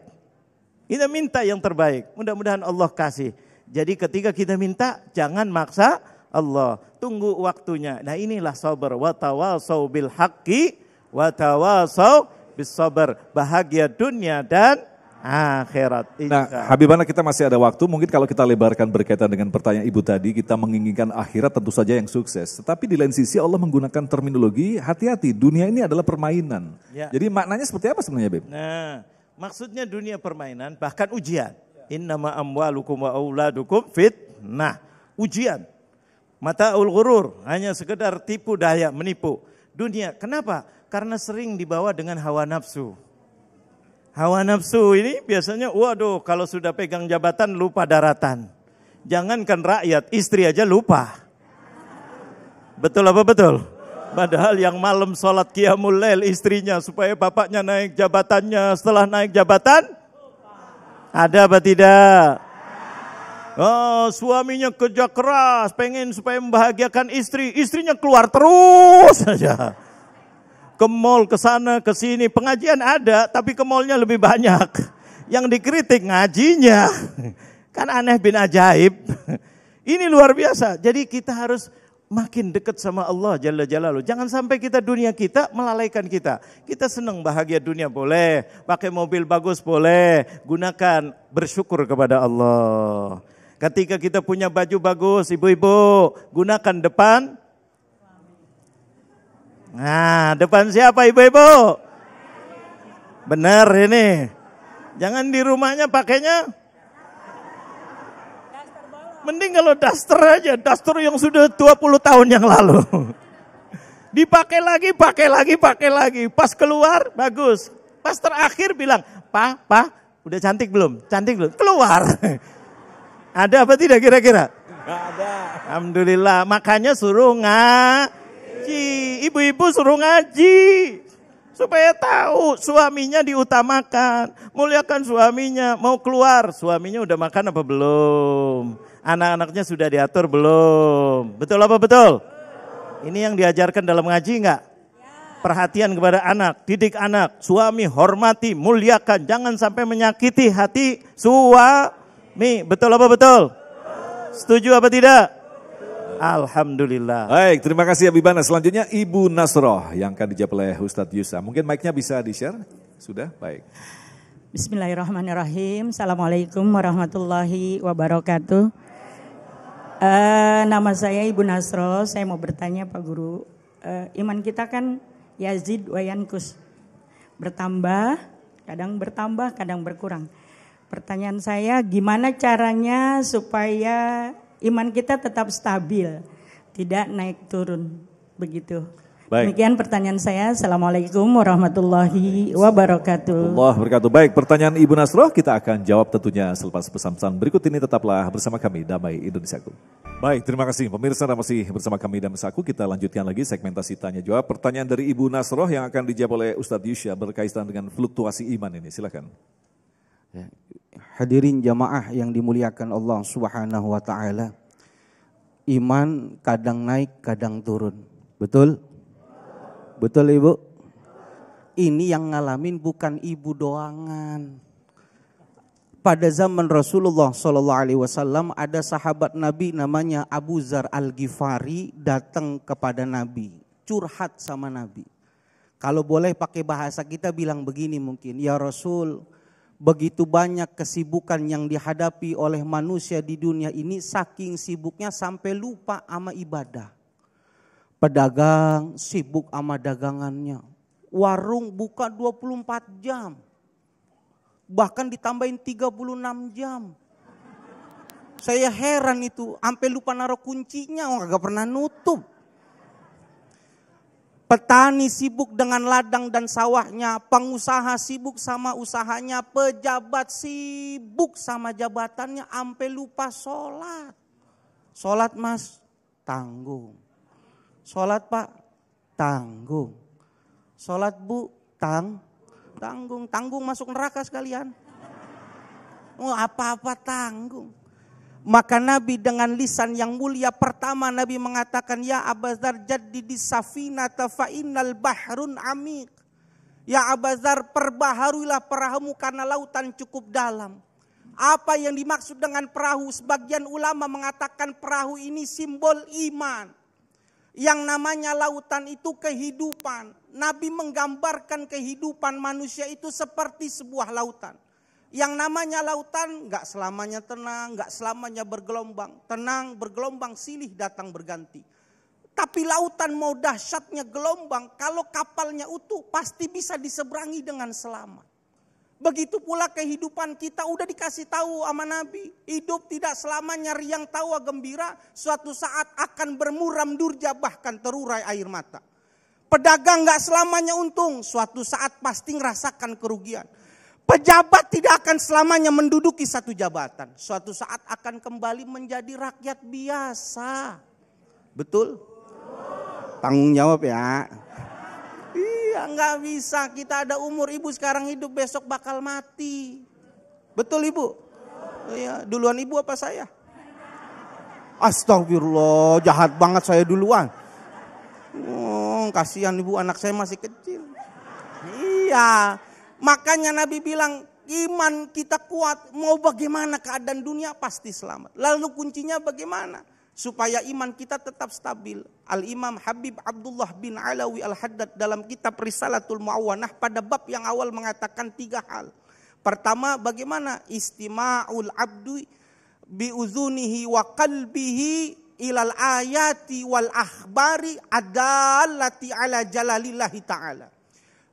Kita minta yang terbaik. Mudah-mudahan Allah kasih. Jadi ketika kita minta, jangan maksa Allah. Tunggu waktunya. Nah inilah sabar. Wa tawasau bil haqqi watawasau bisabar. Bahagia dunia dan akhirat. Insya. Nah, Habibana kita masih ada waktu. Mungkin kalau kita lebarkan berkaitan dengan pertanyaan Ibu tadi, kita menginginkan akhirat tentu saja yang sukses. Tetapi di lain sisi Allah menggunakan terminologi hati-hati. Dunia ini adalah permainan. Ya. Jadi maknanya seperti apa sebenarnya, Beb? Nah, maksudnya dunia permainan bahkan ujian. Innama amwalukum wa fit. Nah, Ujian. Mata ul hanya sekedar tipu daya, menipu. Dunia, kenapa? Karena sering dibawa dengan hawa nafsu. Hawa nafsu ini biasanya, waduh kalau sudah pegang jabatan lupa daratan. Jangankan rakyat, istri aja lupa. Betul apa betul? Padahal yang malam sholat kiamul lel istrinya supaya bapaknya naik jabatannya. Setelah naik jabatan, ada apa tidak? Oh, suaminya kerja keras, pengen supaya membahagiakan istri. Istrinya keluar terus saja ke mall, ke sana, ke sini. Pengajian ada, tapi ke mallnya lebih banyak. Yang dikritik ngajinya. Kan aneh bin ajaib. Ini luar biasa. Jadi kita harus makin dekat sama Allah Jalla Jalalu. Jangan sampai kita dunia kita melalaikan kita. Kita senang bahagia dunia boleh, pakai mobil bagus boleh, gunakan bersyukur kepada Allah. Ketika kita punya baju bagus, ibu-ibu, gunakan depan Nah, depan siapa ibu-ibu? Benar ini. Jangan di rumahnya pakainya. Mending kalau daster aja, daster yang sudah 20 tahun yang lalu. Dipakai lagi, pakai lagi, pakai lagi. Pas keluar, bagus. Pas terakhir bilang, Pak, Pak, udah cantik belum? Cantik belum? Keluar. Ada apa tidak kira-kira? Gak ada. Alhamdulillah. Makanya suruh nggak ngaji. Ibu-ibu suruh ngaji. Supaya tahu suaminya diutamakan. Muliakan suaminya. Mau keluar, suaminya udah makan apa belum? Anak-anaknya sudah diatur belum? Betul apa betul? Ini yang diajarkan dalam ngaji enggak? Perhatian kepada anak, didik anak, suami hormati, muliakan, jangan sampai menyakiti hati suami. Betul apa betul? Setuju apa tidak? Alhamdulillah. Baik, terima kasih Abi Bana. Selanjutnya Ibu Nasroh yang akan dijawab oleh Ustadz Yusa. Mungkin mic-nya bisa di-share? Sudah? Baik. Bismillahirrahmanirrahim. Assalamualaikum warahmatullahi wabarakatuh. Uh, nama saya Ibu Nasroh. Saya mau bertanya Pak Guru. Uh, iman kita kan Yazid Wayankus. Bertambah, kadang bertambah, kadang berkurang. Pertanyaan saya, gimana caranya supaya iman kita tetap stabil, tidak naik turun. Begitu. Baik. Demikian pertanyaan saya. Assalamualaikum warahmatullahi wabarakatuh. Allah berkatu. Baik, pertanyaan Ibu Nasroh kita akan jawab tentunya selepas pesan-pesan berikut ini. Tetaplah bersama kami, Damai Indonesiaku. Baik, terima kasih. Pemirsa dan masih bersama kami Damai Saku. Kita lanjutkan lagi segmentasi tanya jawab. Pertanyaan dari Ibu Nasroh yang akan dijawab oleh Ustadz Yusya berkaitan dengan fluktuasi iman ini. Silakan. Ya, hadirin jamaah yang dimuliakan Allah Subhanahu wa taala. Iman kadang naik, kadang turun. Betul? Betul, Ibu? Ini yang ngalamin bukan ibu doangan. Pada zaman Rasulullah Shallallahu Alaihi Wasallam ada sahabat Nabi namanya Abu Zar Al Ghifari datang kepada Nabi curhat sama Nabi. Kalau boleh pakai bahasa kita bilang begini mungkin, ya Rasul, begitu banyak kesibukan yang dihadapi oleh manusia di dunia ini saking sibuknya sampai lupa ama ibadah. Pedagang sibuk ama dagangannya. Warung buka 24 jam. Bahkan ditambahin 36 jam. Saya heran itu, sampai lupa naruh kuncinya, gak pernah nutup. Petani sibuk dengan ladang dan sawahnya, pengusaha sibuk sama usahanya, pejabat sibuk sama jabatannya, sampai lupa sholat. Sholat mas, tanggung. Sholat pak, tanggung. Sholat bu, tang, tanggung. Tanggung masuk neraka sekalian. Oh apa-apa tanggung. Maka Nabi dengan lisan yang mulia pertama Nabi mengatakan ya Abazar jadi di safina tafainal bahrun amik. Ya Abazar perbaharulah perahumu karena lautan cukup dalam. Apa yang dimaksud dengan perahu? Sebagian ulama mengatakan perahu ini simbol iman. Yang namanya lautan itu kehidupan. Nabi menggambarkan kehidupan manusia itu seperti sebuah lautan. Yang namanya lautan nggak selamanya tenang, nggak selamanya bergelombang. Tenang, bergelombang, silih datang berganti. Tapi lautan mau dahsyatnya gelombang, kalau kapalnya utuh pasti bisa diseberangi dengan selamat. Begitu pula kehidupan kita udah dikasih tahu sama Nabi. Hidup tidak selamanya riang tawa gembira, suatu saat akan bermuram durja bahkan terurai air mata. Pedagang gak selamanya untung, suatu saat pasti ngerasakan kerugian. Pejabat tidak akan selamanya menduduki satu jabatan. Suatu saat akan kembali menjadi rakyat biasa. Betul? Tanggung jawab ya. Iya, nggak bisa. Kita ada umur ibu sekarang hidup, besok bakal mati. Betul ibu? Iya, duluan ibu apa saya? Astagfirullah, jahat banget saya duluan. Oh, kasihan ibu anak saya masih kecil. Iya, Makanya Nabi bilang, iman kita kuat, mau bagaimana keadaan dunia pasti selamat. Lalu kuncinya bagaimana? Supaya iman kita tetap stabil. Al-Imam Habib Abdullah bin Alawi Al-Haddad dalam kitab Risalatul Mu'awanah pada bab yang awal mengatakan tiga hal. Pertama, bagaimana istima'ul abdu biuzunihi wa kalbihi ilal ayati wal akhbari adallati ala jalalillahi ta'ala.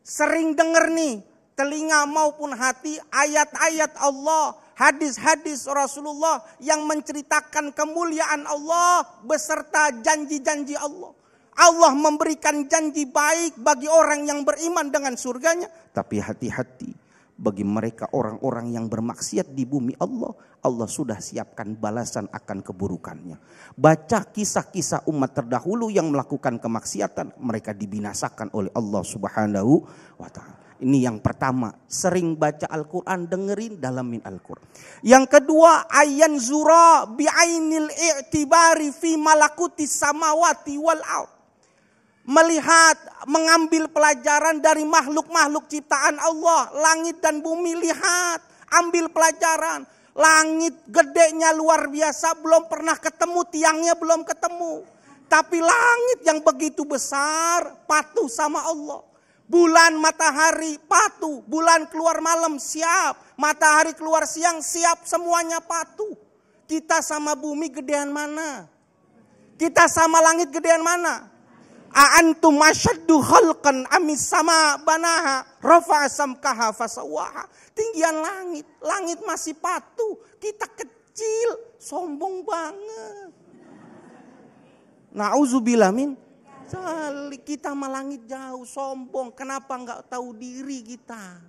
Sering dengar nih telinga maupun hati ayat-ayat Allah, hadis-hadis Rasulullah yang menceritakan kemuliaan Allah beserta janji-janji Allah. Allah memberikan janji baik bagi orang yang beriman dengan surganya. Tapi hati-hati bagi mereka orang-orang yang bermaksiat di bumi Allah. Allah sudah siapkan balasan akan keburukannya. Baca kisah-kisah umat terdahulu yang melakukan kemaksiatan. Mereka dibinasakan oleh Allah subhanahu wa ta'ala. Ini yang pertama, sering baca Al-Quran, dengerin dalamin Al-Quran. Yang kedua, ayan zura bi'ainil i'tibari fi malakuti samawati wal Melihat, mengambil pelajaran dari makhluk-makhluk ciptaan Allah. Langit dan bumi, lihat, ambil pelajaran. Langit gedenya luar biasa, belum pernah ketemu, tiangnya belum ketemu. Tapi langit yang begitu besar patuh sama Allah bulan matahari patuh, bulan keluar malam siap, matahari keluar siang siap, semuanya patuh. Kita sama bumi gedean mana? Kita sama langit gedean mana? Aantum masyaddu khalqan amis sama banaha rafa samkaha fasawaha. Tinggian langit, langit masih patuh. Kita kecil, sombong banget. Nauzubillah min sali kita melangit jauh, sombong. Kenapa nggak tahu diri kita?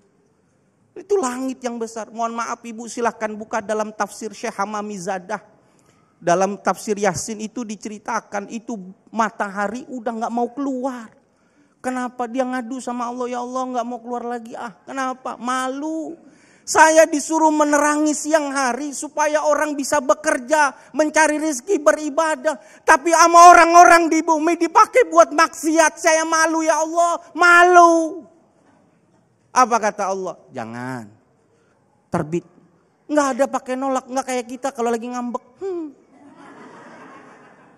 Itu langit yang besar. Mohon maaf ibu silahkan buka dalam tafsir Syekh Hamami Zadah. Dalam tafsir Yasin itu diceritakan itu matahari udah nggak mau keluar. Kenapa dia ngadu sama Allah ya Allah nggak mau keluar lagi ah? Kenapa? Malu. Saya disuruh menerangi siang hari supaya orang bisa bekerja, mencari rezeki, beribadah. Tapi sama orang-orang di bumi dipakai buat maksiat. Saya malu ya Allah, malu. Apa kata Allah? Jangan. Terbit. Nggak ada pakai nolak, nggak kayak kita kalau lagi ngambek. Hmm.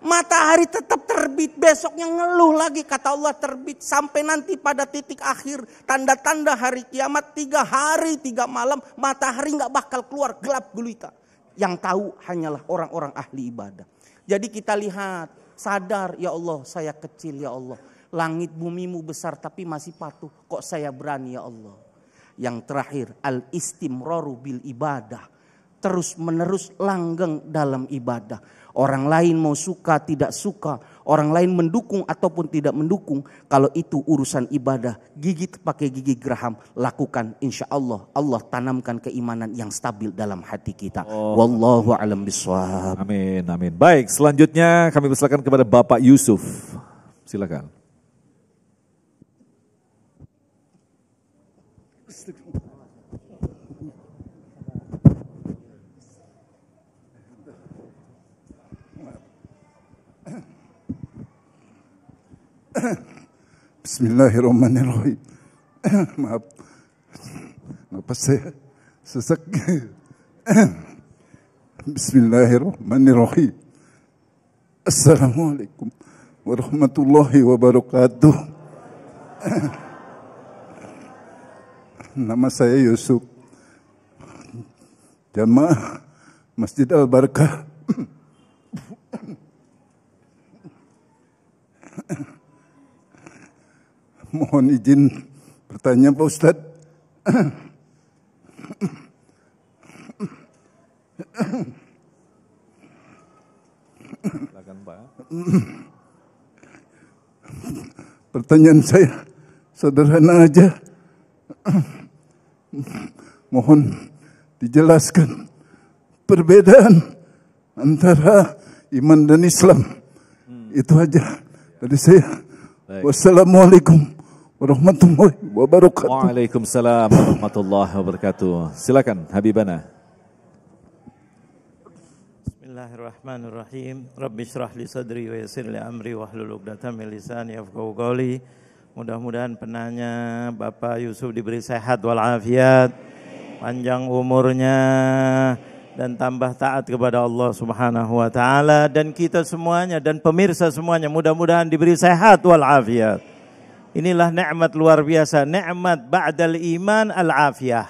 Matahari tetap terbit, besoknya ngeluh lagi. Kata Allah terbit sampai nanti pada titik akhir. Tanda-tanda hari kiamat, tiga hari, tiga malam. Matahari nggak bakal keluar, gelap gulita. Yang tahu hanyalah orang-orang ahli ibadah. Jadi kita lihat, sadar ya Allah saya kecil ya Allah. Langit bumimu besar tapi masih patuh. Kok saya berani ya Allah. Yang terakhir, al-istimroru bil ibadah terus-menerus langgeng dalam ibadah. Orang lain mau suka tidak suka, orang lain mendukung ataupun tidak mendukung. Kalau itu urusan ibadah, gigit pakai gigi geraham, lakukan insya Allah. Allah tanamkan keimanan yang stabil dalam hati kita. Oh. Wallahu alam biswab. Amin, amin. Baik, selanjutnya kami persilakan kepada Bapak Yusuf. Silakan. Bismillahirrahmanirrahim. Maaf. Napas saya sesak. Bismillahirrahmanirrahim. Assalamualaikum warahmatullahi wabarakatuh. Nama saya Yusuf. Jamaah Masjid Al-Barakah Mohon izin bertanya Pak Ustadz. Silakan Pak. Pertanyaan saya sederhana aja. Mohon dijelaskan perbedaan antara iman dan Islam. Hmm. Itu aja dari saya. Baik. Wassalamualaikum warahmatullahi wabarakatuh. Waalaikumsalam warahmatullahi wabarakatuh. Silakan Habibana. Bismillahirrahmanirrahim. Rabbi syrah li sadri wa yassir li amri wa hlul 'uqdatam min lisani yafqahu qawli. Mudah-mudahan penanya Bapak Yusuf diberi sehat wal afiat, panjang umurnya dan tambah taat kepada Allah Subhanahu wa taala dan kita semuanya dan pemirsa semuanya mudah-mudahan diberi sehat wal afiat. Inilah nikmat luar biasa, nikmat ba'dal iman al-afiyah.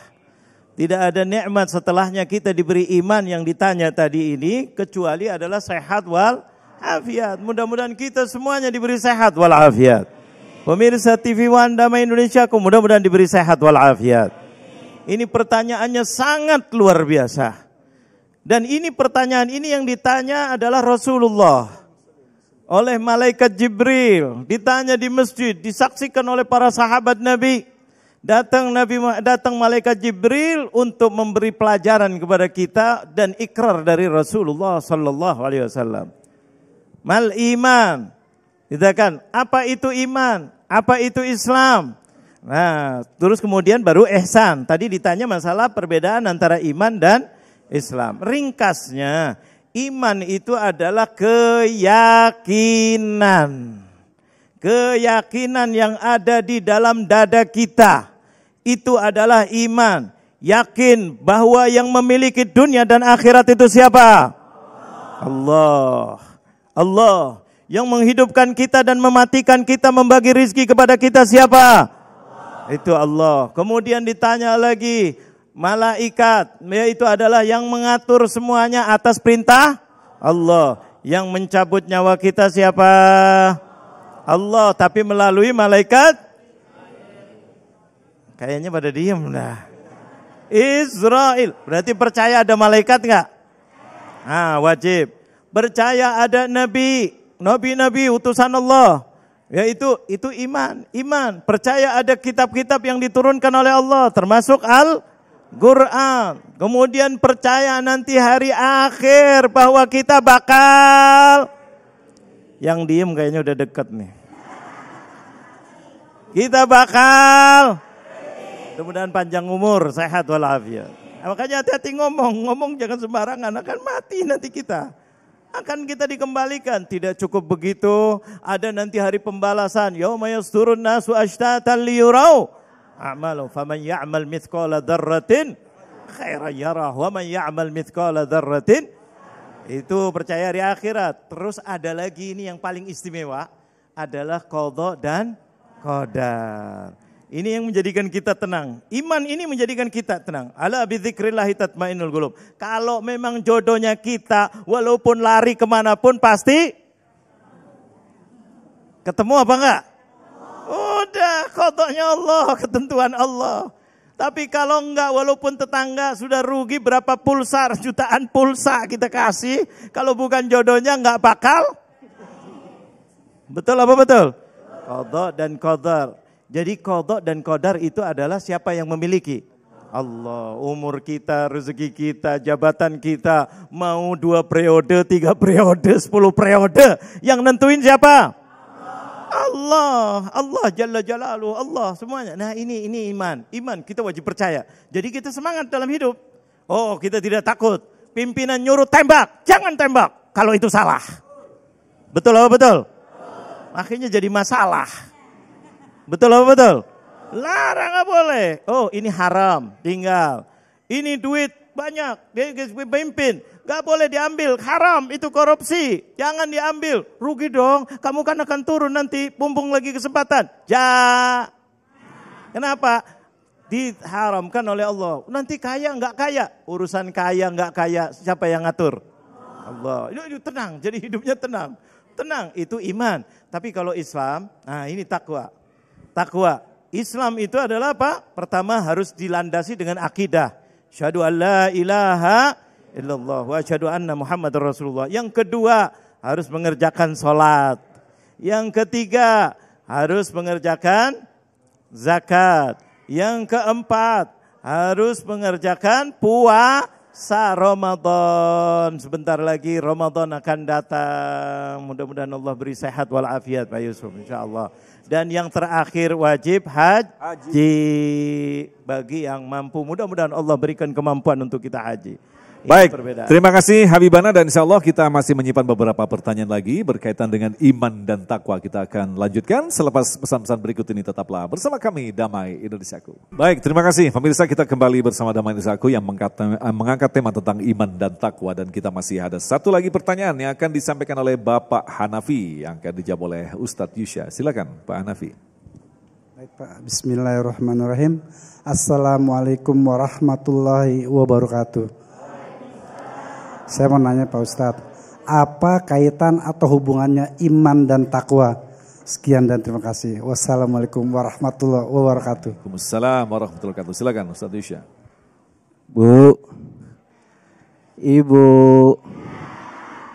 Tidak ada nikmat setelahnya kita diberi iman yang ditanya tadi ini kecuali adalah sehat wal afiat. Mudah-mudahan kita semuanya diberi sehat wal afiat. Pemirsa TV One Damai Indonesia, aku mudah-mudahan diberi sehat wal afiat. Ini pertanyaannya sangat luar biasa. Dan ini pertanyaan ini yang ditanya adalah Rasulullah oleh malaikat Jibril, ditanya di masjid, disaksikan oleh para sahabat Nabi. Datang Nabi datang malaikat Jibril untuk memberi pelajaran kepada kita dan ikrar dari Rasulullah sallallahu alaihi wasallam. Mal iman. Kita kan, apa itu iman? Apa itu Islam? Nah, terus kemudian baru ehsan Tadi ditanya masalah perbedaan antara iman dan Islam. Ringkasnya, Iman itu adalah keyakinan. Keyakinan yang ada di dalam dada kita itu adalah iman. Yakin bahwa yang memiliki dunia dan akhirat itu siapa? Allah. Allah yang menghidupkan kita dan mematikan kita membagi rizki kepada kita siapa? Allah. Itu Allah. Kemudian ditanya lagi, malaikat yaitu adalah yang mengatur semuanya atas perintah Allah. Yang mencabut nyawa kita siapa? Allah, tapi melalui malaikat Kayaknya pada diem dah. Israel. Berarti percaya ada malaikat nggak? Ah, wajib. Percaya ada nabi, nabi-nabi utusan Allah. Yaitu itu iman, iman. Percaya ada kitab-kitab yang diturunkan oleh Allah, termasuk Al Quran, kemudian percaya nanti hari akhir bahwa kita bakal yang diem kayaknya udah deket nih. Kita bakal kemudian panjang umur, sehat walafiat. Nah, makanya hati-hati ngomong, ngomong jangan sembarangan, akan mati nanti kita akan kita dikembalikan. Tidak cukup begitu, ada nanti hari pembalasan. Yauma turun nasu ashtatan liyurau a'malu faman ya'mal mithqala dzarratin khairan yarah wa man ya'mal mithqala dzarratin itu percaya di akhirat. Terus ada lagi ini yang paling istimewa adalah qadha dan qadar. Ini yang menjadikan kita tenang. Iman ini menjadikan kita tenang. Ala bidzikrillah tatmainul qulub. Kalau memang jodohnya kita walaupun lari kemanapun pasti ketemu apa enggak? sudah kodoknya Allah, ketentuan Allah. Tapi kalau enggak, walaupun tetangga sudah rugi berapa pulsa, jutaan pulsa kita kasih. Kalau bukan jodohnya enggak bakal. Betul apa betul? Kodok dan kodar. Jadi kodok dan kodar itu adalah siapa yang memiliki? Allah, umur kita, rezeki kita, jabatan kita, mau dua periode, tiga periode, sepuluh periode. Yang nentuin siapa? Allah, Allah Jalla lu, Allah semuanya. Nah ini ini iman, iman kita wajib percaya. Jadi kita semangat dalam hidup. Oh kita tidak takut. Pimpinan nyuruh tembak, jangan tembak. Kalau itu salah. Betul apa betul? Akhirnya jadi masalah. Betul apa betul? Larang nggak boleh. Oh ini haram, tinggal. Ini duit banyak, dia pimpin. Gak boleh diambil, haram, itu korupsi. Jangan diambil, rugi dong. Kamu kan akan turun nanti, bumbung lagi kesempatan. Ja. Kenapa? Diharamkan oleh Allah. Nanti kaya nggak kaya, urusan kaya nggak kaya, siapa yang ngatur? Allah. yuk itu tenang, jadi hidupnya tenang. Tenang, itu iman. Tapi kalau Islam, nah ini takwa. Takwa. Islam itu adalah apa? Pertama harus dilandasi dengan akidah. Syahadu Allah ilaha illallah wa asyhadu anna Muhammadar Rasulullah. Yang kedua, harus mengerjakan salat. Yang ketiga, harus mengerjakan zakat. Yang keempat, harus mengerjakan puasa Ramadan. Sebentar lagi Ramadan akan datang. Mudah-mudahan Allah beri sehat wal afiat Pak Yusuf insyaallah. Dan yang terakhir wajib haji. haji. Bagi yang mampu, mudah-mudahan Allah berikan kemampuan untuk kita haji. Iya, Baik, perbedaan. terima kasih Habibana dan insya Allah kita masih menyimpan beberapa pertanyaan lagi berkaitan dengan iman dan takwa. Kita akan lanjutkan selepas pesan-pesan berikut ini tetaplah bersama kami Damai Indonesiaku. Baik, terima kasih pemirsa kita kembali bersama Damai Indonesiaku yang eh, mengangkat tema tentang iman dan takwa dan kita masih ada satu lagi pertanyaan yang akan disampaikan oleh Bapak Hanafi yang akan dijawab oleh Ustadz Yusya. Silakan Pak Hanafi. Baik Pak, Bismillahirrahmanirrahim. Assalamualaikum warahmatullahi wabarakatuh. Saya mau nanya Pak Ustadz, apa kaitan atau hubungannya iman dan takwa? Sekian dan terima kasih. Wassalamualaikum warahmatullahi wabarakatuh. Wassalamualaikum warahmatullahi wabarakatuh. Silakan Ustadz Isya. Bu, Ibu,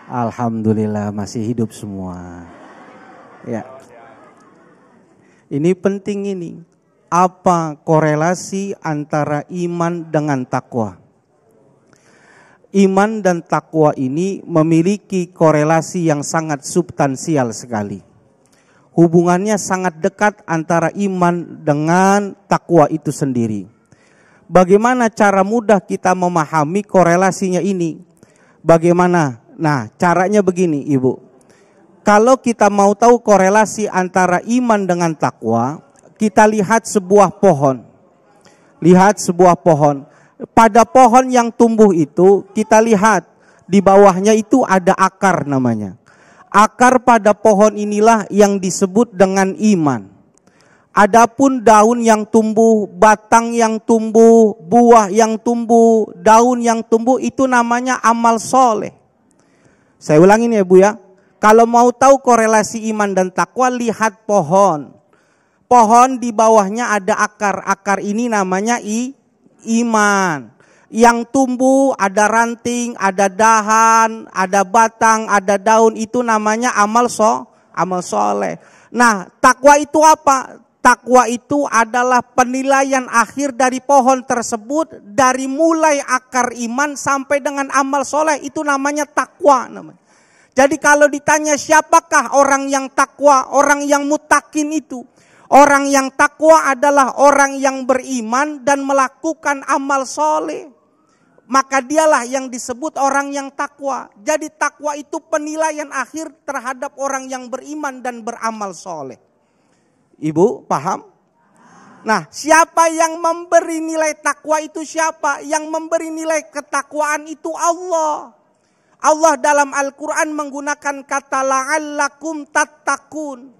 Alhamdulillah masih hidup semua. Ya. Ini penting ini. Apa korelasi antara iman dengan takwa? iman dan takwa ini memiliki korelasi yang sangat substansial sekali. Hubungannya sangat dekat antara iman dengan takwa itu sendiri. Bagaimana cara mudah kita memahami korelasinya ini? Bagaimana? Nah, caranya begini, Ibu. Kalau kita mau tahu korelasi antara iman dengan takwa, kita lihat sebuah pohon. Lihat sebuah pohon pada pohon yang tumbuh itu kita lihat di bawahnya itu ada akar namanya. Akar pada pohon inilah yang disebut dengan iman. Adapun daun yang tumbuh, batang yang tumbuh, buah yang tumbuh, daun yang tumbuh itu namanya amal soleh. Saya ulangin ya Bu ya. Kalau mau tahu korelasi iman dan takwa, lihat pohon. Pohon di bawahnya ada akar. Akar ini namanya i, iman. Yang tumbuh ada ranting, ada dahan, ada batang, ada daun itu namanya amal so, amal soleh. Nah, takwa itu apa? Takwa itu adalah penilaian akhir dari pohon tersebut dari mulai akar iman sampai dengan amal soleh itu namanya takwa Jadi kalau ditanya siapakah orang yang takwa, orang yang mutakin itu, Orang yang takwa adalah orang yang beriman dan melakukan amal soleh. Maka dialah yang disebut orang yang takwa. Jadi takwa itu penilaian akhir terhadap orang yang beriman dan beramal soleh. Ibu paham? Nah, siapa yang memberi nilai takwa itu siapa? Yang memberi nilai ketakwaan itu Allah. Allah dalam Al-Quran menggunakan kata la'allakum tattakun.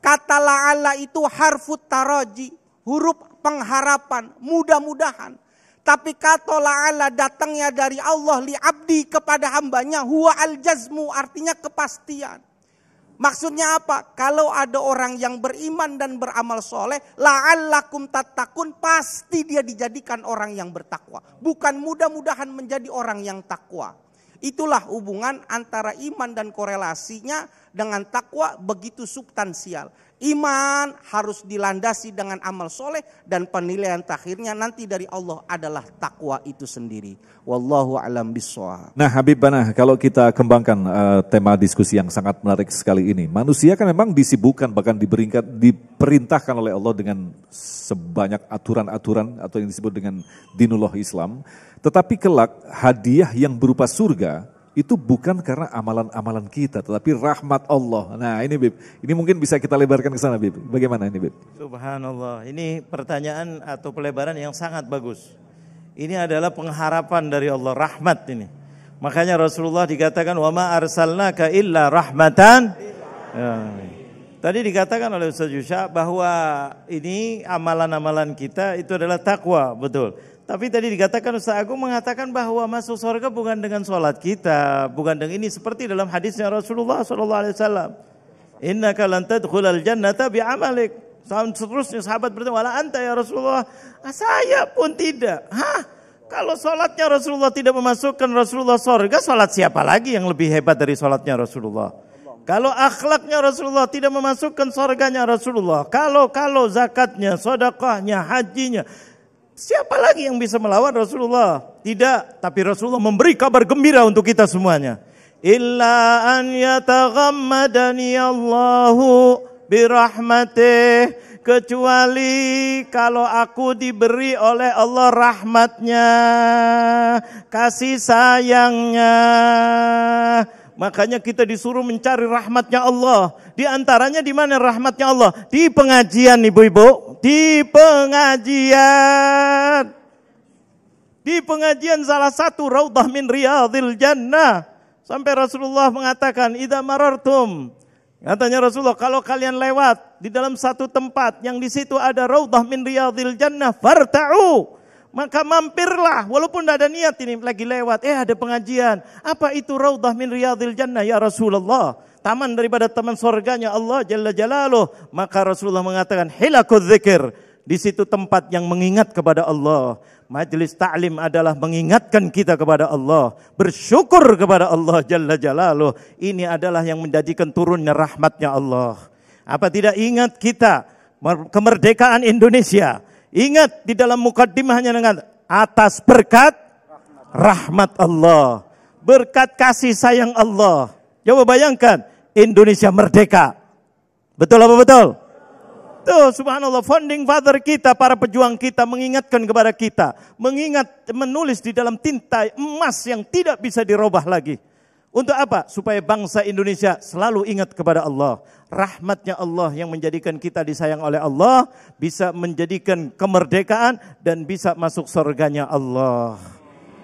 Kata la'ala itu harfut taroji huruf pengharapan, mudah-mudahan. Tapi kata la'ala datangnya dari Allah li abdi kepada hambanya, huwa al-jazmu artinya kepastian. Maksudnya apa? Kalau ada orang yang beriman dan beramal soleh, la'allakum tatakun, pasti dia dijadikan orang yang bertakwa. Bukan mudah-mudahan menjadi orang yang takwa. Itulah hubungan antara iman dan korelasinya dengan takwa begitu substansial. Iman harus dilandasi dengan amal soleh dan penilaian takhirnya nanti dari Allah adalah takwa itu sendiri. Wallahu alam biswa. Nah Habib, Habibana, kalau kita kembangkan uh, tema diskusi yang sangat menarik sekali ini, manusia kan memang disibukkan bahkan diberingkat diperintahkan oleh Allah dengan sebanyak aturan-aturan atau yang disebut dengan dinullah Islam. Tetapi kelak hadiah yang berupa surga itu bukan karena amalan-amalan kita, tetapi rahmat Allah. Nah ini Bib, ini mungkin bisa kita lebarkan ke sana Bib. Bagaimana ini Bib? Subhanallah, ini pertanyaan atau pelebaran yang sangat bagus. Ini adalah pengharapan dari Allah, rahmat ini. Makanya Rasulullah dikatakan, wama arsalnaka illa rahmatan. Ya. Tadi dikatakan oleh Ustaz Yusha bahwa ini amalan-amalan kita itu adalah takwa, betul. Tapi tadi dikatakan Ustaz Agung mengatakan bahwa masuk surga bukan dengan sholat kita, bukan dengan ini seperti dalam hadisnya Rasulullah Shallallahu Alaihi Wasallam. Inna kalan tapi jannata amalik. Seterusnya sahabat bertanya, wala anta ya Rasulullah. Ah, saya pun tidak. Hah? Kalau sholatnya Rasulullah tidak memasukkan Rasulullah surga, sholat siapa lagi yang lebih hebat dari sholatnya Rasulullah? Kalau akhlaknya Rasulullah tidak memasukkan surganya Rasulullah. Kalau kalau zakatnya, sodakahnya, hajinya Siapa lagi yang bisa melawan Rasulullah? Tidak, tapi Rasulullah memberi kabar gembira untuk kita semuanya. Illa an yataghammadani Allahu birahmatih kecuali kalau aku diberi oleh Allah rahmatnya, kasih sayangnya. Makanya kita disuruh mencari rahmatnya Allah. Di antaranya di mana rahmatnya Allah? Di pengajian ibu-ibu. Di pengajian. Di pengajian salah satu raudah min riyadil jannah. Sampai Rasulullah mengatakan, Ida marartum. Katanya Rasulullah, kalau kalian lewat di dalam satu tempat yang di situ ada raudah min riyadil jannah, farta'u. Maka mampirlah walaupun tidak ada niat ini lagi lewat. Eh ada pengajian. Apa itu Raudah min Riyadil Jannah ya Rasulullah? Taman daripada taman surganya Allah Jalla Jalaluh. Maka Rasulullah mengatakan hilakul zikir. Di situ tempat yang mengingat kepada Allah. majelis ta'lim adalah mengingatkan kita kepada Allah, bersyukur kepada Allah Jalla Jalaluh. Ini adalah yang menjadikan turunnya rahmatnya Allah. Apa tidak ingat kita kemerdekaan Indonesia? Ingat di dalam mukadimahnya dengan atas berkat rahmat Allah, berkat kasih sayang Allah. Coba bayangkan Indonesia merdeka. Betul apa betul? Tuh, subhanallah, founding father kita, para pejuang kita mengingatkan kepada kita. Mengingat, menulis di dalam tinta emas yang tidak bisa dirubah lagi. Untuk apa? Supaya bangsa Indonesia selalu ingat kepada Allah. Rahmatnya Allah yang menjadikan kita disayang oleh Allah, bisa menjadikan kemerdekaan dan bisa masuk surganya Allah.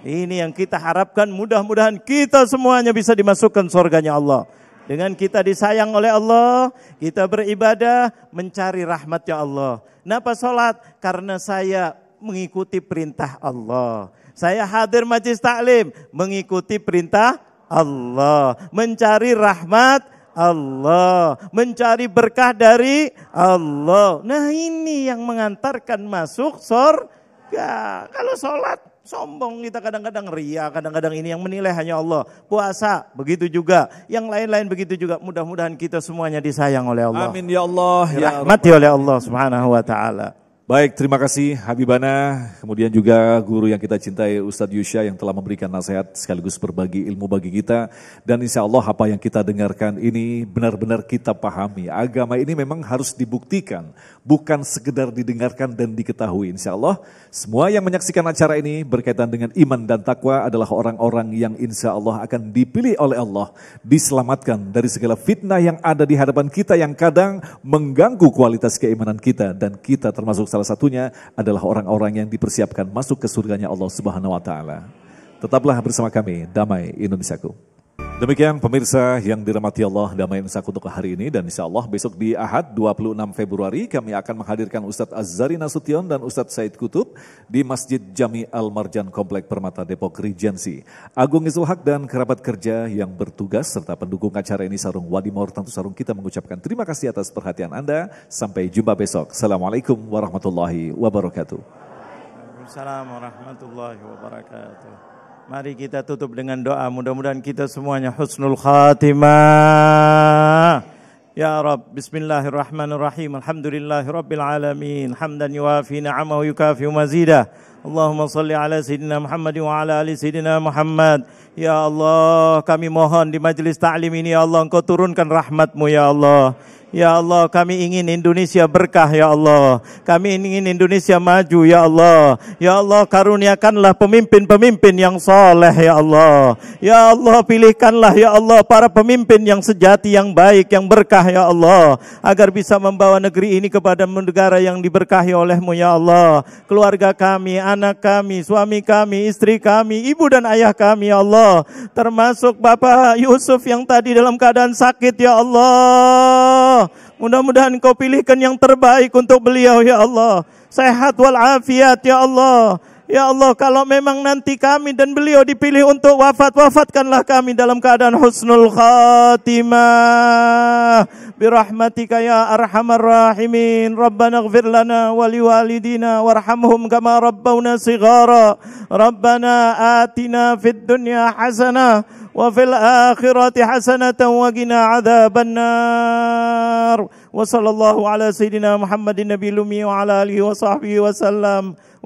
Ini yang kita harapkan mudah-mudahan kita semuanya bisa dimasukkan surganya Allah. Dengan kita disayang oleh Allah, kita beribadah, mencari rahmatnya Allah. Kenapa sholat? Karena saya mengikuti perintah Allah. Saya hadir majlis taklim, mengikuti perintah Allah, mencari rahmat Allah, mencari berkah dari Allah. Nah, ini yang mengantarkan masuk surga. Kalau sholat sombong kita kadang-kadang ria, kadang-kadang ini yang menilai hanya Allah. Puasa begitu juga, yang lain-lain begitu juga. Mudah-mudahan kita semuanya disayang oleh Allah. Amin ya Allah. Ya Rahmati oleh Allah Subhanahu wa taala. Baik, terima kasih Habibana, kemudian juga guru yang kita cintai Ustadz Yusya yang telah memberikan nasihat sekaligus berbagi ilmu bagi kita. Dan insya Allah apa yang kita dengarkan ini benar-benar kita pahami. Agama ini memang harus dibuktikan bukan sekedar didengarkan dan diketahui. Insya Allah semua yang menyaksikan acara ini berkaitan dengan iman dan takwa adalah orang-orang yang insya Allah akan dipilih oleh Allah, diselamatkan dari segala fitnah yang ada di hadapan kita yang kadang mengganggu kualitas keimanan kita dan kita termasuk salah satunya adalah orang-orang yang dipersiapkan masuk ke surganya Allah Subhanahu wa taala. Tetaplah bersama kami, damai Indonesiaku. Demikian pemirsa yang dirahmati Allah damai insak untuk hari ini dan insya Allah besok di Ahad 26 Februari kami akan menghadirkan Ustadz Azari Nasution dan Ustadz Said Kutub di Masjid Jami Al Marjan Komplek Permata Depok Regency. Agung Izul dan kerabat kerja yang bertugas serta pendukung acara ini Sarung Wadimor tentu Sarung kita mengucapkan terima kasih atas perhatian Anda. Sampai jumpa besok. Assalamualaikum warahmatullahi wabarakatuh. Assalamualaikum warahmatullahi wabarakatuh. Mari kita tutup dengan doa. Mudah-mudahan kita semuanya husnul khatimah. Ya Rab, Bismillahirrahmanirrahim. Alhamdulillahi Rabbil Alamin. Hamdan yuafi ni'amahu yukafi mazidah. Allahumma salli ala Sayyidina Muhammad wa ala ali Sayyidina Muhammad. Ya Allah, kami mohon di majelis ta'lim ini ya Allah, Engkau turunkan rahmatmu ya Allah. Ya Allah, kami ingin Indonesia berkah, Ya Allah. Kami ingin Indonesia maju, Ya Allah. Ya Allah, karuniakanlah pemimpin-pemimpin yang soleh, Ya Allah. Ya Allah, pilihkanlah, Ya Allah, para pemimpin yang sejati, yang baik, yang berkah, Ya Allah. Agar bisa membawa negeri ini kepada negara yang diberkahi olehmu, Ya Allah. Keluarga kami, anak anak kami, suami kami, istri kami, ibu dan ayah kami ya Allah. Termasuk Bapak Yusuf yang tadi dalam keadaan sakit ya Allah. Mudah-mudahan kau pilihkan yang terbaik untuk beliau ya Allah. Sehat walafiat ya Allah. Ya Allah, kalau memang nanti kami dan beliau dipilih untuk wafat, wafatkanlah kami dalam keadaan husnul khatimah. Birahmatika ya arhamar rahimin. Rabbana ighfir lana wa liwalidina warhamhum kama rabbawna sighara. Rabbana atina fid dunya hasanah wa fil akhirati hasanatan wa qina adzabannar. Wa sallallahu ala sayyidina Muhammadin nabiyil ummi wa ala alihi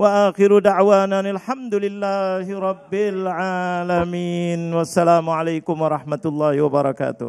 واخر دعوانا الحمد لله رب العالمين والسلام عليكم ورحمه الله وبركاته